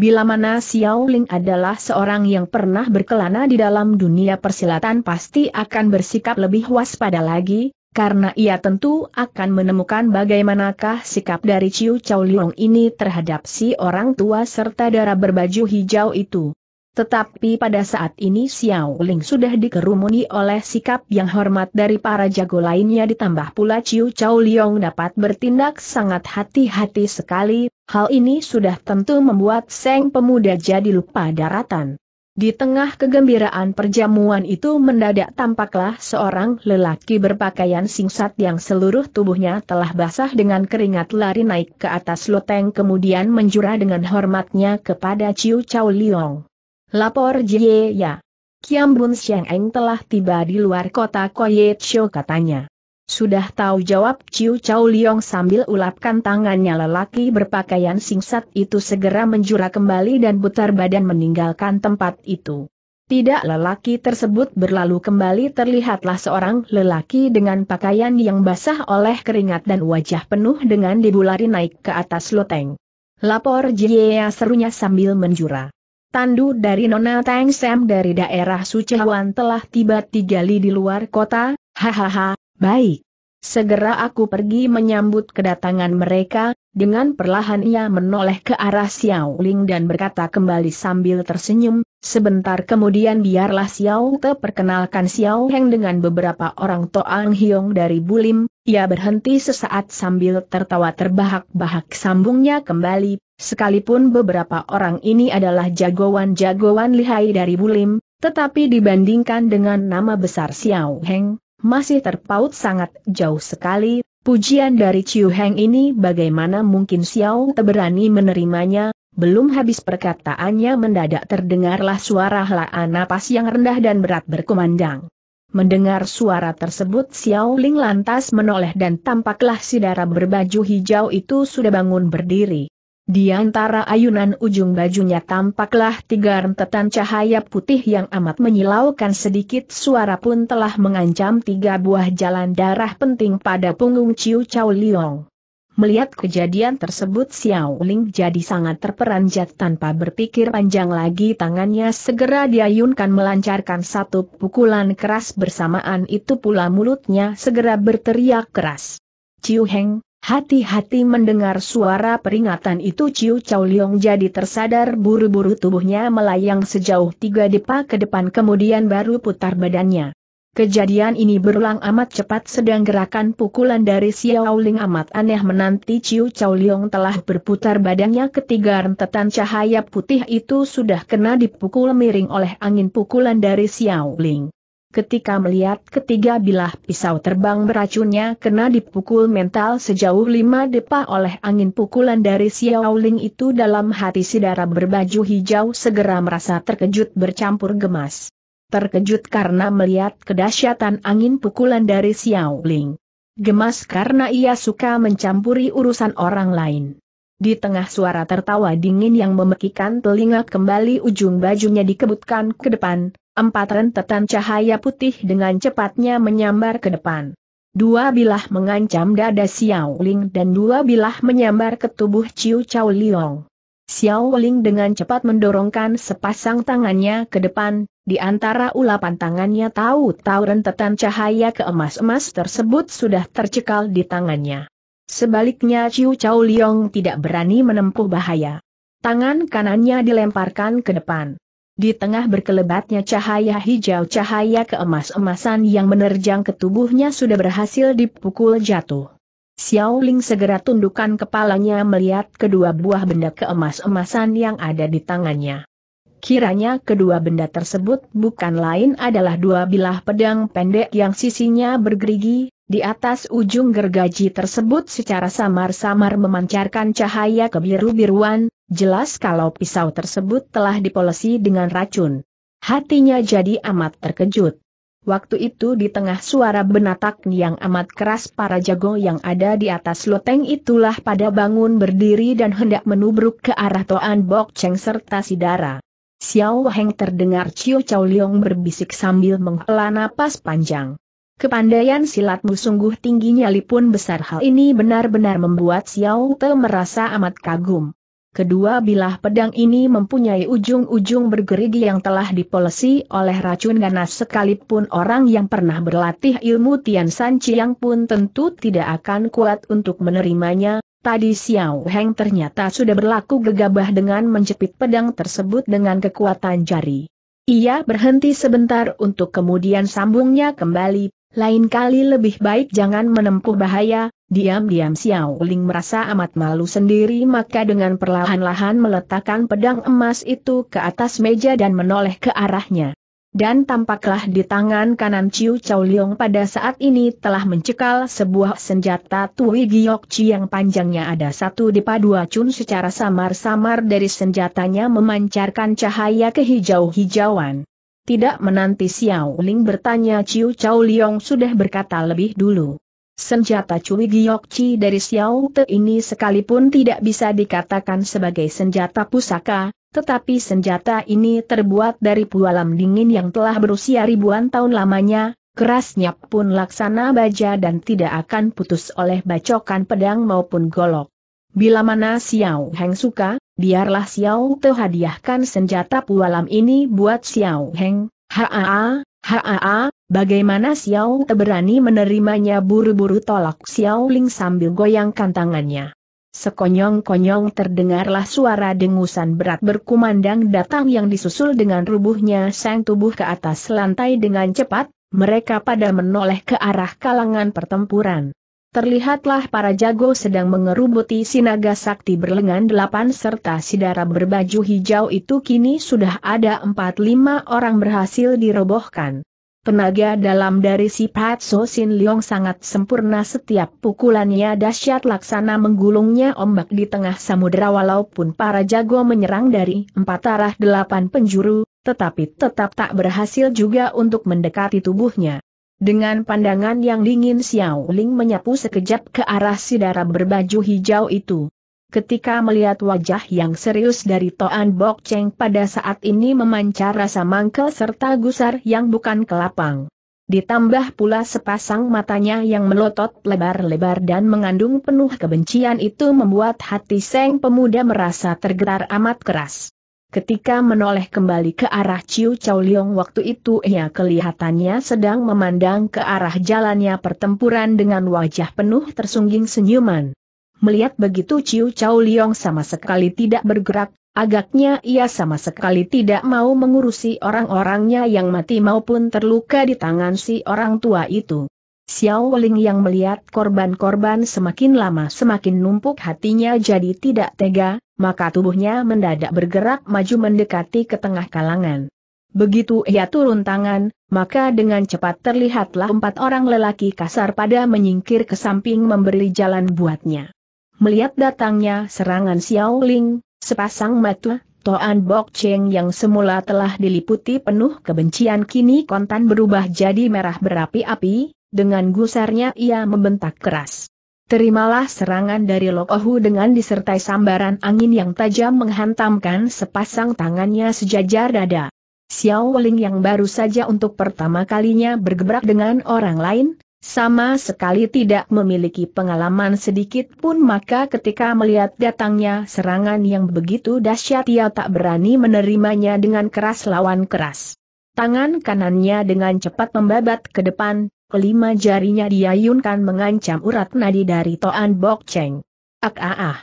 Bila mana Xiao Ling adalah seorang yang pernah berkelana di dalam dunia persilatan pasti akan bersikap lebih waspada lagi, karena ia tentu akan menemukan bagaimanakah sikap dari Ciu Chao Leong ini terhadap si orang tua serta darah berbaju hijau itu. Tetapi pada saat ini Xiao Ling sudah dikerumuni oleh sikap yang hormat dari para jago lainnya ditambah pula Ciu Chao Liong dapat bertindak sangat hati-hati sekali, hal ini sudah tentu membuat Seng pemuda jadi lupa daratan. Di tengah kegembiraan perjamuan itu mendadak tampaklah seorang lelaki berpakaian singkat yang seluruh tubuhnya telah basah dengan keringat lari naik ke atas loteng kemudian menjura dengan hormatnya kepada Ciu Chao Liong. Lapor Jie Ya. Kiam Bun Siang Eng telah tiba di luar kota Koye. Show katanya. Sudah tahu jawab Chiu Chow Liong sambil ulapkan tangannya lelaki berpakaian singsat itu segera menjura kembali dan putar badan meninggalkan tempat itu. Tidak lelaki tersebut berlalu kembali terlihatlah seorang lelaki dengan pakaian yang basah oleh keringat dan wajah penuh dengan debu lari naik ke atas loteng. Lapor Jia ya, serunya sambil menjura. Tandu dari Nona Tang Sam dari daerah Sucewan telah tiba tiga li di luar kota, hahaha, baik. Segera aku pergi menyambut kedatangan mereka, dengan perlahan ia menoleh ke arah Xiao Ling dan berkata kembali sambil tersenyum, sebentar kemudian biarlah Xiao Te perkenalkan Xiao Heng dengan beberapa orang Toang Hiong dari Bulim, ia berhenti sesaat sambil tertawa terbahak-bahak sambungnya kembali, Sekalipun beberapa orang ini adalah jagoan-jagoan lihai dari Bulim, tetapi dibandingkan dengan nama besar Xiao Heng, masih terpaut sangat jauh sekali, pujian dari Chiu Heng ini bagaimana mungkin Xiao berani menerimanya, belum habis perkataannya mendadak terdengarlah suara helaan napas yang rendah dan berat berkumandang. Mendengar suara tersebut Xiao Ling lantas menoleh dan tampaklah si darah berbaju hijau itu sudah bangun berdiri. Di antara ayunan ujung bajunya tampaklah tiga rentetan cahaya putih yang amat menyilaukan sedikit suara pun telah mengancam tiga buah jalan darah penting pada punggung Ciu Chow Liong. Melihat kejadian tersebut Xiao Ling jadi sangat terperanjat tanpa berpikir panjang lagi tangannya segera diayunkan melancarkan satu pukulan keras bersamaan itu pula mulutnya segera berteriak keras. Ciu Heng, Hati-hati mendengar suara peringatan itu Ciu Chow Liang jadi tersadar buru-buru tubuhnya melayang sejauh tiga depa ke depan kemudian baru putar badannya. Kejadian ini berulang amat cepat sedang gerakan pukulan dari Xiao Ling amat aneh menanti Ciu Chow Liang telah berputar badannya ketiga rentetan cahaya putih itu sudah kena dipukul miring oleh angin pukulan dari Xiao Ling ketika melihat ketiga bilah pisau terbang beracunnya kena dipukul mental sejauh lima depa oleh angin pukulan dari Xiao Ling itu dalam hati Sidara berbaju hijau segera merasa terkejut bercampur gemas. Terkejut karena melihat kedahsyatan angin pukulan dari Xiao Ling. Gemas karena ia suka mencampuri urusan orang lain. Di tengah suara tertawa dingin yang memekikan telinga kembali ujung bajunya dikebutkan ke depan, empat rentetan cahaya putih dengan cepatnya menyambar ke depan. Dua bilah mengancam dada Xiao Ling dan dua bilah menyambar ke tubuh Ciu Chao Liong. Xiao Ling dengan cepat mendorongkan sepasang tangannya ke depan, di antara ulapan tangannya tahu-tahu rentetan cahaya keemas-emas tersebut sudah tercekal di tangannya. Sebaliknya Chiu Chao Liong tidak berani menempuh bahaya. Tangan kanannya dilemparkan ke depan. Di tengah berkelebatnya cahaya hijau cahaya keemas-emasan yang menerjang ke tubuhnya sudah berhasil dipukul jatuh. Xiao Ling segera tundukkan kepalanya melihat kedua buah benda keemas-emasan yang ada di tangannya. Kiranya kedua benda tersebut bukan lain adalah dua bilah pedang pendek yang sisinya bergerigi, di atas ujung gergaji tersebut secara samar-samar memancarkan cahaya kebiru-biruan, jelas kalau pisau tersebut telah dipolesi dengan racun. Hatinya jadi amat terkejut. Waktu itu di tengah suara benatak yang amat keras para jago yang ada di atas loteng itulah pada bangun berdiri dan hendak menubruk ke arah Toan Bok Cheng serta Sidara. Xiao Heng terdengar Ciu Chow Leong berbisik sambil menghela napas panjang. Kepandaian silatmu sungguh tingginya lipun besar hal ini benar-benar membuat Xiao Te merasa amat kagum. Kedua bilah pedang ini mempunyai ujung-ujung bergerigi yang telah dipolesi oleh racun ganas sekalipun orang yang pernah berlatih ilmu Tian San Chiang pun tentu tidak akan kuat untuk menerimanya. Tadi Xiao Heng ternyata sudah berlaku gegabah dengan menjepit pedang tersebut dengan kekuatan jari. Ia berhenti sebentar untuk kemudian sambungnya kembali, lain kali lebih baik jangan menempuh bahaya, diam-diam Xiao Ling merasa amat malu sendiri maka dengan perlahan-lahan meletakkan pedang emas itu ke atas meja dan menoleh ke arahnya. Dan tampaklah di tangan kanan Ciu Chow Leong pada saat ini telah mencekal sebuah senjata Tui Giok Chi yang panjangnya ada satu dipadu cun secara samar-samar dari senjatanya memancarkan cahaya kehijau-hijauan tidak menanti Xiao Ling bertanya Ciu Chao Liong sudah berkata lebih dulu. Senjata Cui Chi dari Xiao Te ini sekalipun tidak bisa dikatakan sebagai senjata pusaka, tetapi senjata ini terbuat dari pualam dingin yang telah berusia ribuan tahun lamanya, kerasnya pun laksana baja dan tidak akan putus oleh bacokan pedang maupun golok. Bila mana Xiao Heng suka, biarlah Xiao Te hadiahkan senjata pualam ini buat Xiao Heng, haa, haa, bagaimana Xiao Te berani menerimanya buru-buru tolak Xiao Ling sambil goyangkan tangannya. Sekonyong-konyong terdengarlah suara dengusan berat berkumandang datang yang disusul dengan rubuhnya sang tubuh ke atas lantai dengan cepat, mereka pada menoleh ke arah kalangan pertempuran terlihatlah para jago sedang mengerubuti sinaga sakti berlengan delapan serta sidara berbaju hijau itu kini sudah ada empat lima orang berhasil dirobohkan. Tenaga dalam dari si Pat So Sin Leong sangat sempurna setiap pukulannya dahsyat laksana menggulungnya ombak di tengah samudera walaupun para jago menyerang dari empat arah delapan penjuru, tetapi tetap tak berhasil juga untuk mendekati tubuhnya. Dengan pandangan yang dingin Xiao Ling menyapu sekejap ke arah si darah berbaju hijau itu. Ketika melihat wajah yang serius dari Toan Bok Cheng pada saat ini memancar rasa mangkel serta gusar yang bukan kelapang. Ditambah pula sepasang matanya yang melotot lebar-lebar dan mengandung penuh kebencian itu membuat hati Seng pemuda merasa tergetar amat keras. Ketika menoleh kembali ke arah Ciu Chow Liong waktu itu ia kelihatannya sedang memandang ke arah jalannya pertempuran dengan wajah penuh tersungging senyuman. Melihat begitu Ciu Chow Liong sama sekali tidak bergerak, agaknya ia sama sekali tidak mau mengurusi orang-orangnya yang mati maupun terluka di tangan si orang tua itu. Xiao Ling yang melihat korban-korban semakin lama semakin numpuk hatinya jadi tidak tega, maka tubuhnya mendadak bergerak maju mendekati ke tengah kalangan. Begitu ia turun tangan, maka dengan cepat terlihatlah empat orang lelaki kasar pada menyingkir ke samping memberi jalan buatnya. Melihat datangnya serangan Xiao Ling, sepasang mata, Toan Bok Cheng yang semula telah diliputi penuh kebencian kini kontan berubah jadi merah berapi-api, dengan gusarnya ia membentak keras. Terimalah serangan dari Lokohu dengan disertai sambaran angin yang tajam menghantamkan sepasang tangannya sejajar dada. Xiao Weling yang baru saja untuk pertama kalinya bergebrak dengan orang lain, sama sekali tidak memiliki pengalaman sedikit pun maka ketika melihat datangnya serangan yang begitu dahsyat ia tak berani menerimanya dengan keras lawan keras. Tangan kanannya dengan cepat membabat ke depan, kelima jarinya diayunkan mengancam urat nadi dari Toan Bok Cheng. Ak ah ah.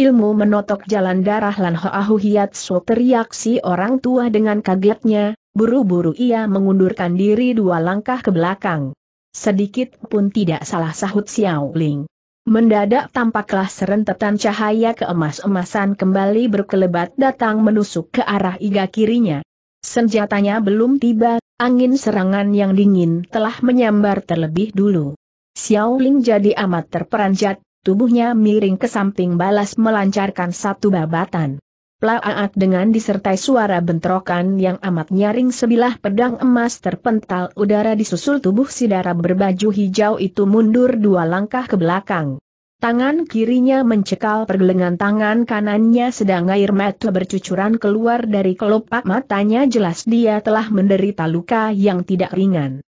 Ilmu menotok jalan darah Lan Hiat Su teriak si orang tua dengan kagetnya, buru-buru ia mengundurkan diri dua langkah ke belakang. Sedikit pun tidak salah sahut Xiao Ling. Mendadak tampaklah serentetan cahaya keemas-emasan kembali berkelebat datang menusuk ke arah iga kirinya. Senjatanya belum tiba, angin serangan yang dingin telah menyambar terlebih dulu. Xiao Ling jadi amat terperanjat, tubuhnya miring ke samping balas melancarkan satu babatan. Plaat dengan disertai suara bentrokan yang amat nyaring sebilah pedang emas terpental udara disusul tubuh si darah berbaju hijau itu mundur dua langkah ke belakang. Tangan kirinya mencekal pergelangan tangan kanannya sedang air mata bercucuran keluar dari kelopak matanya jelas dia telah menderita luka yang tidak ringan.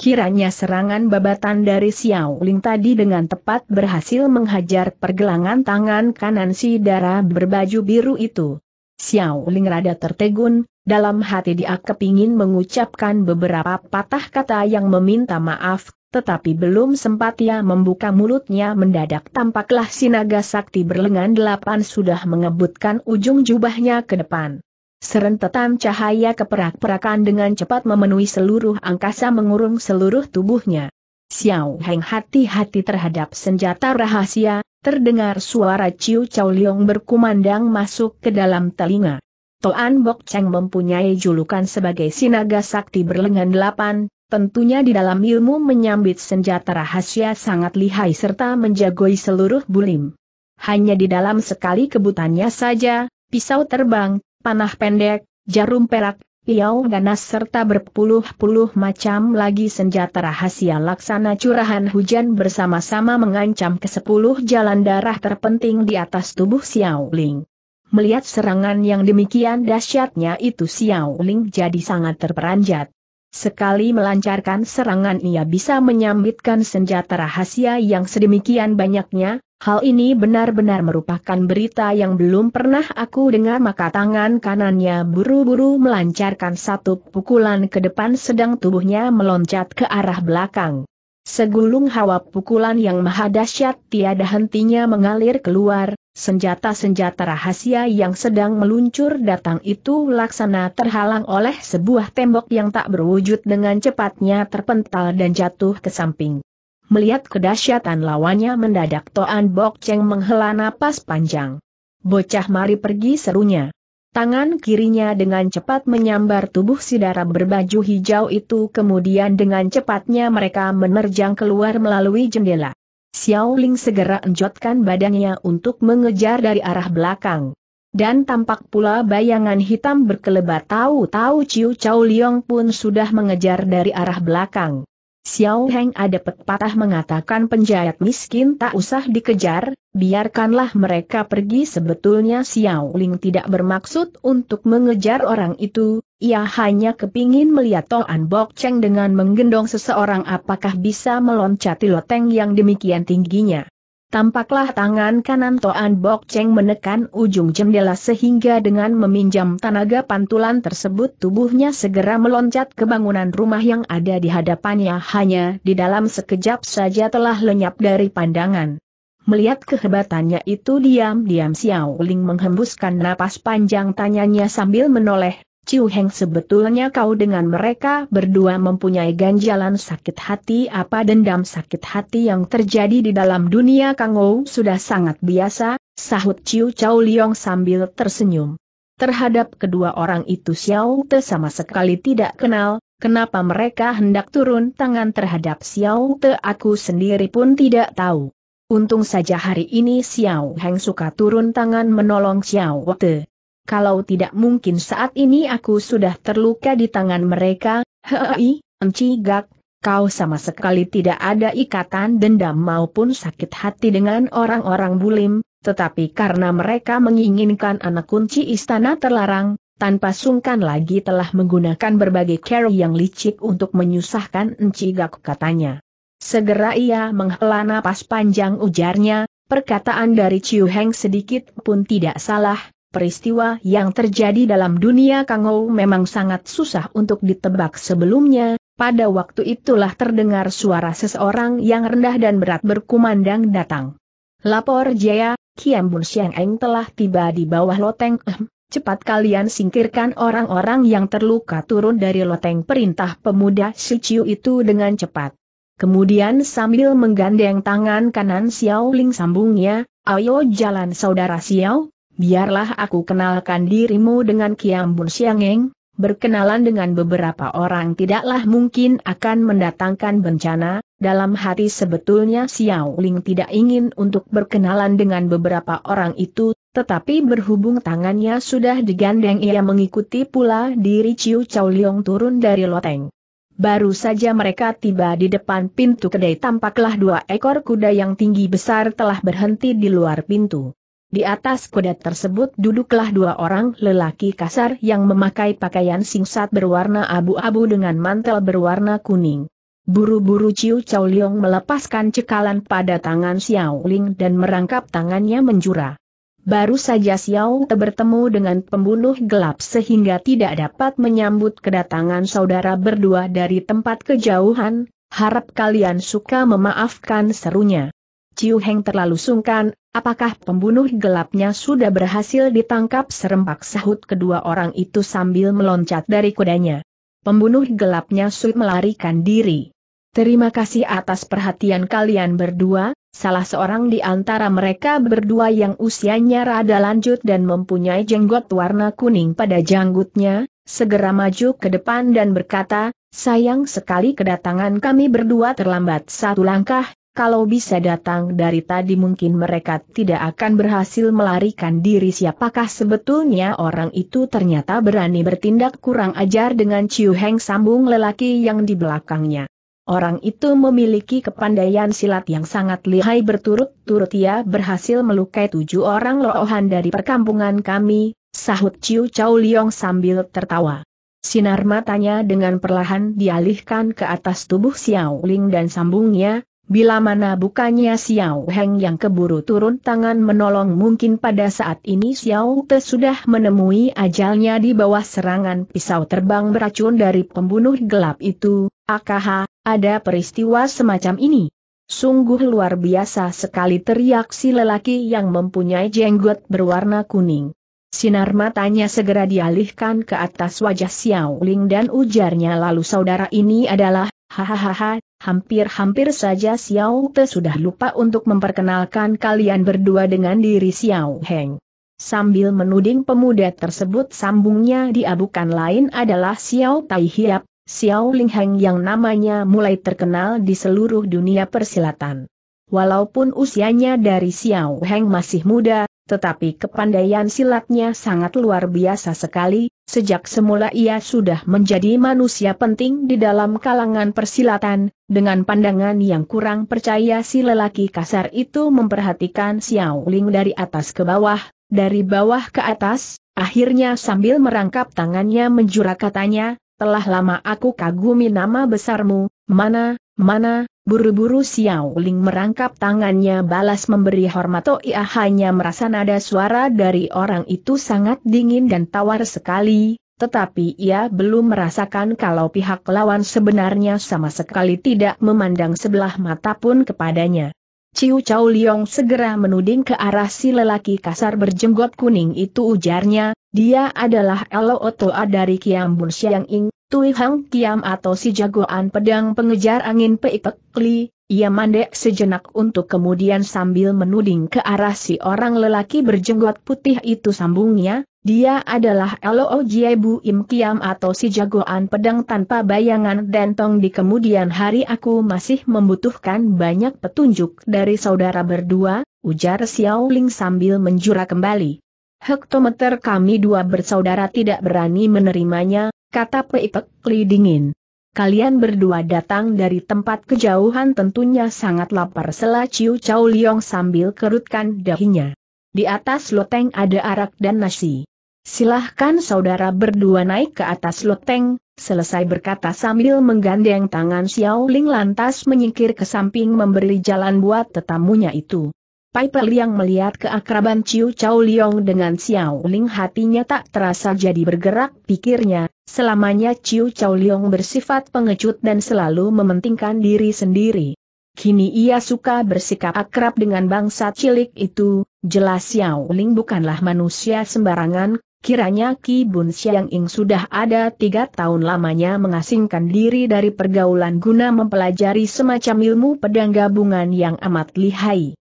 Kiranya serangan babatan dari Xiao Ling tadi dengan tepat berhasil menghajar pergelangan tangan kanan si darah berbaju biru itu. Xiao Ling rada tertegun, dalam hati dia kepingin mengucapkan beberapa patah kata yang meminta maaf, tetapi belum sempat ia membuka mulutnya mendadak tampaklah si naga sakti berlengan delapan sudah mengebutkan ujung jubahnya ke depan. Serentetan cahaya keperak-perakan dengan cepat memenuhi seluruh angkasa mengurung seluruh tubuhnya. Xiao Heng hati-hati terhadap senjata rahasia, terdengar suara Ciu Chow Leong berkumandang masuk ke dalam telinga. Toan Bok Cheng mempunyai julukan sebagai Sinaga Sakti Berlengan Delapan, Tentunya di dalam ilmu menyambit senjata rahasia sangat lihai serta menjagoi seluruh bulim. Hanya di dalam sekali kebutannya saja, pisau terbang, panah pendek, jarum perak, piau ganas serta berpuluh-puluh macam lagi senjata rahasia laksana curahan hujan bersama-sama mengancam ke sepuluh jalan darah terpenting di atas tubuh Xiao Ling. Melihat serangan yang demikian dahsyatnya itu Xiao Ling jadi sangat terperanjat. Sekali melancarkan serangan ia bisa menyambitkan senjata rahasia yang sedemikian banyaknya, hal ini benar-benar merupakan berita yang belum pernah aku dengar maka tangan kanannya buru-buru melancarkan satu pukulan ke depan sedang tubuhnya meloncat ke arah belakang. Segulung hawa pukulan yang maha dahsyat tiada hentinya mengalir keluar, Senjata-senjata rahasia yang sedang meluncur datang itu laksana terhalang oleh sebuah tembok yang tak berwujud dengan cepatnya terpental dan jatuh ke samping. Melihat kedahsyatan lawannya mendadak Toan Bok Cheng menghela napas panjang. Bocah mari pergi serunya. Tangan kirinya dengan cepat menyambar tubuh si darah berbaju hijau itu kemudian dengan cepatnya mereka menerjang keluar melalui jendela. Xiao Ling segera enjotkan badannya untuk mengejar dari arah belakang. Dan tampak pula bayangan hitam berkelebat tahu-tahu Ciu Chao Liong pun sudah mengejar dari arah belakang. Xiao Heng ada pepatah mengatakan penjahat miskin tak usah dikejar, biarkanlah mereka pergi sebetulnya Xiao Ling tidak bermaksud untuk mengejar orang itu, ia hanya kepingin melihat Toan Bok Cheng dengan menggendong seseorang apakah bisa meloncati loteng yang demikian tingginya. Tampaklah tangan kanan Toan Bok Cheng menekan ujung jendela sehingga dengan meminjam tenaga pantulan tersebut tubuhnya segera meloncat ke bangunan rumah yang ada di hadapannya hanya di dalam sekejap saja telah lenyap dari pandangan. Melihat kehebatannya itu diam-diam Xiao Ling menghembuskan napas panjang tanyanya sambil menoleh Ciu Heng sebetulnya kau dengan mereka berdua mempunyai ganjalan sakit hati apa dendam sakit hati yang terjadi di dalam dunia Kang Ou sudah sangat biasa, sahut Ciu Chow Liong sambil tersenyum. Terhadap kedua orang itu Xiao Te sama sekali tidak kenal, kenapa mereka hendak turun tangan terhadap Xiao Te aku sendiri pun tidak tahu. Untung saja hari ini Xiao Heng suka turun tangan menolong Xiao Te kalau tidak mungkin saat ini aku sudah terluka di tangan mereka, hei, enci gak, kau sama sekali tidak ada ikatan dendam maupun sakit hati dengan orang-orang bulim, tetapi karena mereka menginginkan anak kunci istana terlarang, tanpa sungkan lagi telah menggunakan berbagai cara yang licik untuk menyusahkan enci gak katanya. Segera ia menghela napas panjang ujarnya, perkataan dari Ciu Heng sedikit pun tidak salah, peristiwa yang terjadi dalam dunia Kangou memang sangat susah untuk ditebak sebelumnya, pada waktu itulah terdengar suara seseorang yang rendah dan berat berkumandang datang. Lapor Jaya, Kiam Bun Siang Eng telah tiba di bawah loteng Eh, cepat kalian singkirkan orang-orang yang terluka turun dari loteng perintah pemuda Siciu itu dengan cepat. Kemudian sambil menggandeng tangan kanan Xiao Ling sambungnya, ayo jalan saudara Xiao, biarlah aku kenalkan dirimu dengan Kiambun Siangeng, berkenalan dengan beberapa orang tidaklah mungkin akan mendatangkan bencana, dalam hati sebetulnya Xiao Ling tidak ingin untuk berkenalan dengan beberapa orang itu, tetapi berhubung tangannya sudah digandeng ia mengikuti pula diri Ciu Chow Leong turun dari loteng. Baru saja mereka tiba di depan pintu kedai tampaklah dua ekor kuda yang tinggi besar telah berhenti di luar pintu. Di atas kuda tersebut duduklah dua orang lelaki kasar yang memakai pakaian singsat berwarna abu-abu dengan mantel berwarna kuning. Buru-buru Ciu Chow Liang melepaskan cekalan pada tangan Xiao Ling dan merangkap tangannya menjura. Baru saja Xiao Te bertemu dengan pembunuh gelap sehingga tidak dapat menyambut kedatangan saudara berdua dari tempat kejauhan, harap kalian suka memaafkan serunya. Ciu Heng terlalu sungkan, apakah pembunuh gelapnya sudah berhasil ditangkap serempak sahut kedua orang itu sambil meloncat dari kudanya. Pembunuh gelapnya sulit melarikan diri. Terima kasih atas perhatian kalian berdua, salah seorang di antara mereka berdua yang usianya rada lanjut dan mempunyai jenggot warna kuning pada janggutnya, segera maju ke depan dan berkata, sayang sekali kedatangan kami berdua terlambat satu langkah, kalau bisa datang dari tadi mungkin mereka tidak akan berhasil melarikan diri siapakah sebetulnya orang itu ternyata berani bertindak kurang ajar dengan Ciu Heng sambung lelaki yang di belakangnya. Orang itu memiliki kepandaian silat yang sangat lihai berturut-turut ia berhasil melukai tujuh orang lohan dari perkampungan kami, sahut Ciu Chow Liong sambil tertawa. Sinar matanya dengan perlahan dialihkan ke atas tubuh Xiao Ling dan sambungnya, Bila mana bukannya Xiao Heng yang keburu turun tangan menolong mungkin pada saat ini Xiao Te sudah menemui ajalnya di bawah serangan pisau terbang beracun dari pembunuh gelap itu, akaha, ada peristiwa semacam ini. Sungguh luar biasa sekali teriak si lelaki yang mempunyai jenggot berwarna kuning. Sinar matanya segera dialihkan ke atas wajah Xiao Ling dan ujarnya lalu saudara ini adalah, hahaha, Hampir-hampir saja Xiao Te sudah lupa untuk memperkenalkan kalian berdua dengan diri Xiao Heng. Sambil menuding pemuda tersebut sambungnya diabukan lain adalah Xiao Tai Hiap, Xiao Ling Heng yang namanya mulai terkenal di seluruh dunia persilatan. Walaupun usianya dari Xiao Heng masih muda, tetapi kepandaian silatnya sangat luar biasa sekali, sejak semula ia sudah menjadi manusia penting di dalam kalangan persilatan, dengan pandangan yang kurang percaya si lelaki kasar itu memperhatikan Xiao Ling dari atas ke bawah, dari bawah ke atas, akhirnya sambil merangkap tangannya menjura katanya, telah lama aku kagumi nama besarmu, mana, mana, Buru-buru Xiao Ling merangkap tangannya balas memberi hormat Oh ia hanya merasa nada suara dari orang itu sangat dingin dan tawar sekali, tetapi ia belum merasakan kalau pihak lawan sebenarnya sama sekali tidak memandang sebelah mata pun kepadanya. Ciu Chao Liong segera menuding ke arah si lelaki kasar berjenggot kuning itu ujarnya, dia adalah Elo Otoa dari Kiambun Siang Ing, Tui Hang Kiam atau si jagoan pedang pengejar angin Peipek Li, ia mandek sejenak untuk kemudian sambil menuding ke arah si orang lelaki berjenggot putih itu sambungnya, dia adalah Loo Jie Bu Im Kiam atau si jagoan pedang tanpa bayangan dan tong di kemudian hari aku masih membutuhkan banyak petunjuk dari saudara berdua, ujar Xiao Ling sambil menjura kembali. Hektometer kami dua bersaudara tidak berani menerimanya, kata Peipek Li dingin. Kalian berdua datang dari tempat kejauhan tentunya sangat lapar sela Ciu Chow Liong sambil kerutkan dahinya. Di atas loteng ada arak dan nasi. Silahkan saudara berdua naik ke atas loteng, selesai berkata sambil menggandeng tangan Xiao Ling lantas menyingkir ke samping memberi jalan buat tetamunya itu. Pai Peliang melihat keakraban Ciu Chau Liong dengan Xiao Ling hatinya tak terasa jadi bergerak, pikirnya, selamanya Ciu Chau Liong bersifat pengecut dan selalu mementingkan diri sendiri. Kini ia suka bersikap akrab dengan bangsa cilik itu, jelas Xiao Ling bukanlah manusia sembarangan, kiranya Ki Bun Xiang Ing sudah ada tiga tahun lamanya mengasingkan diri dari pergaulan guna mempelajari semacam ilmu pedang gabungan yang amat lihai.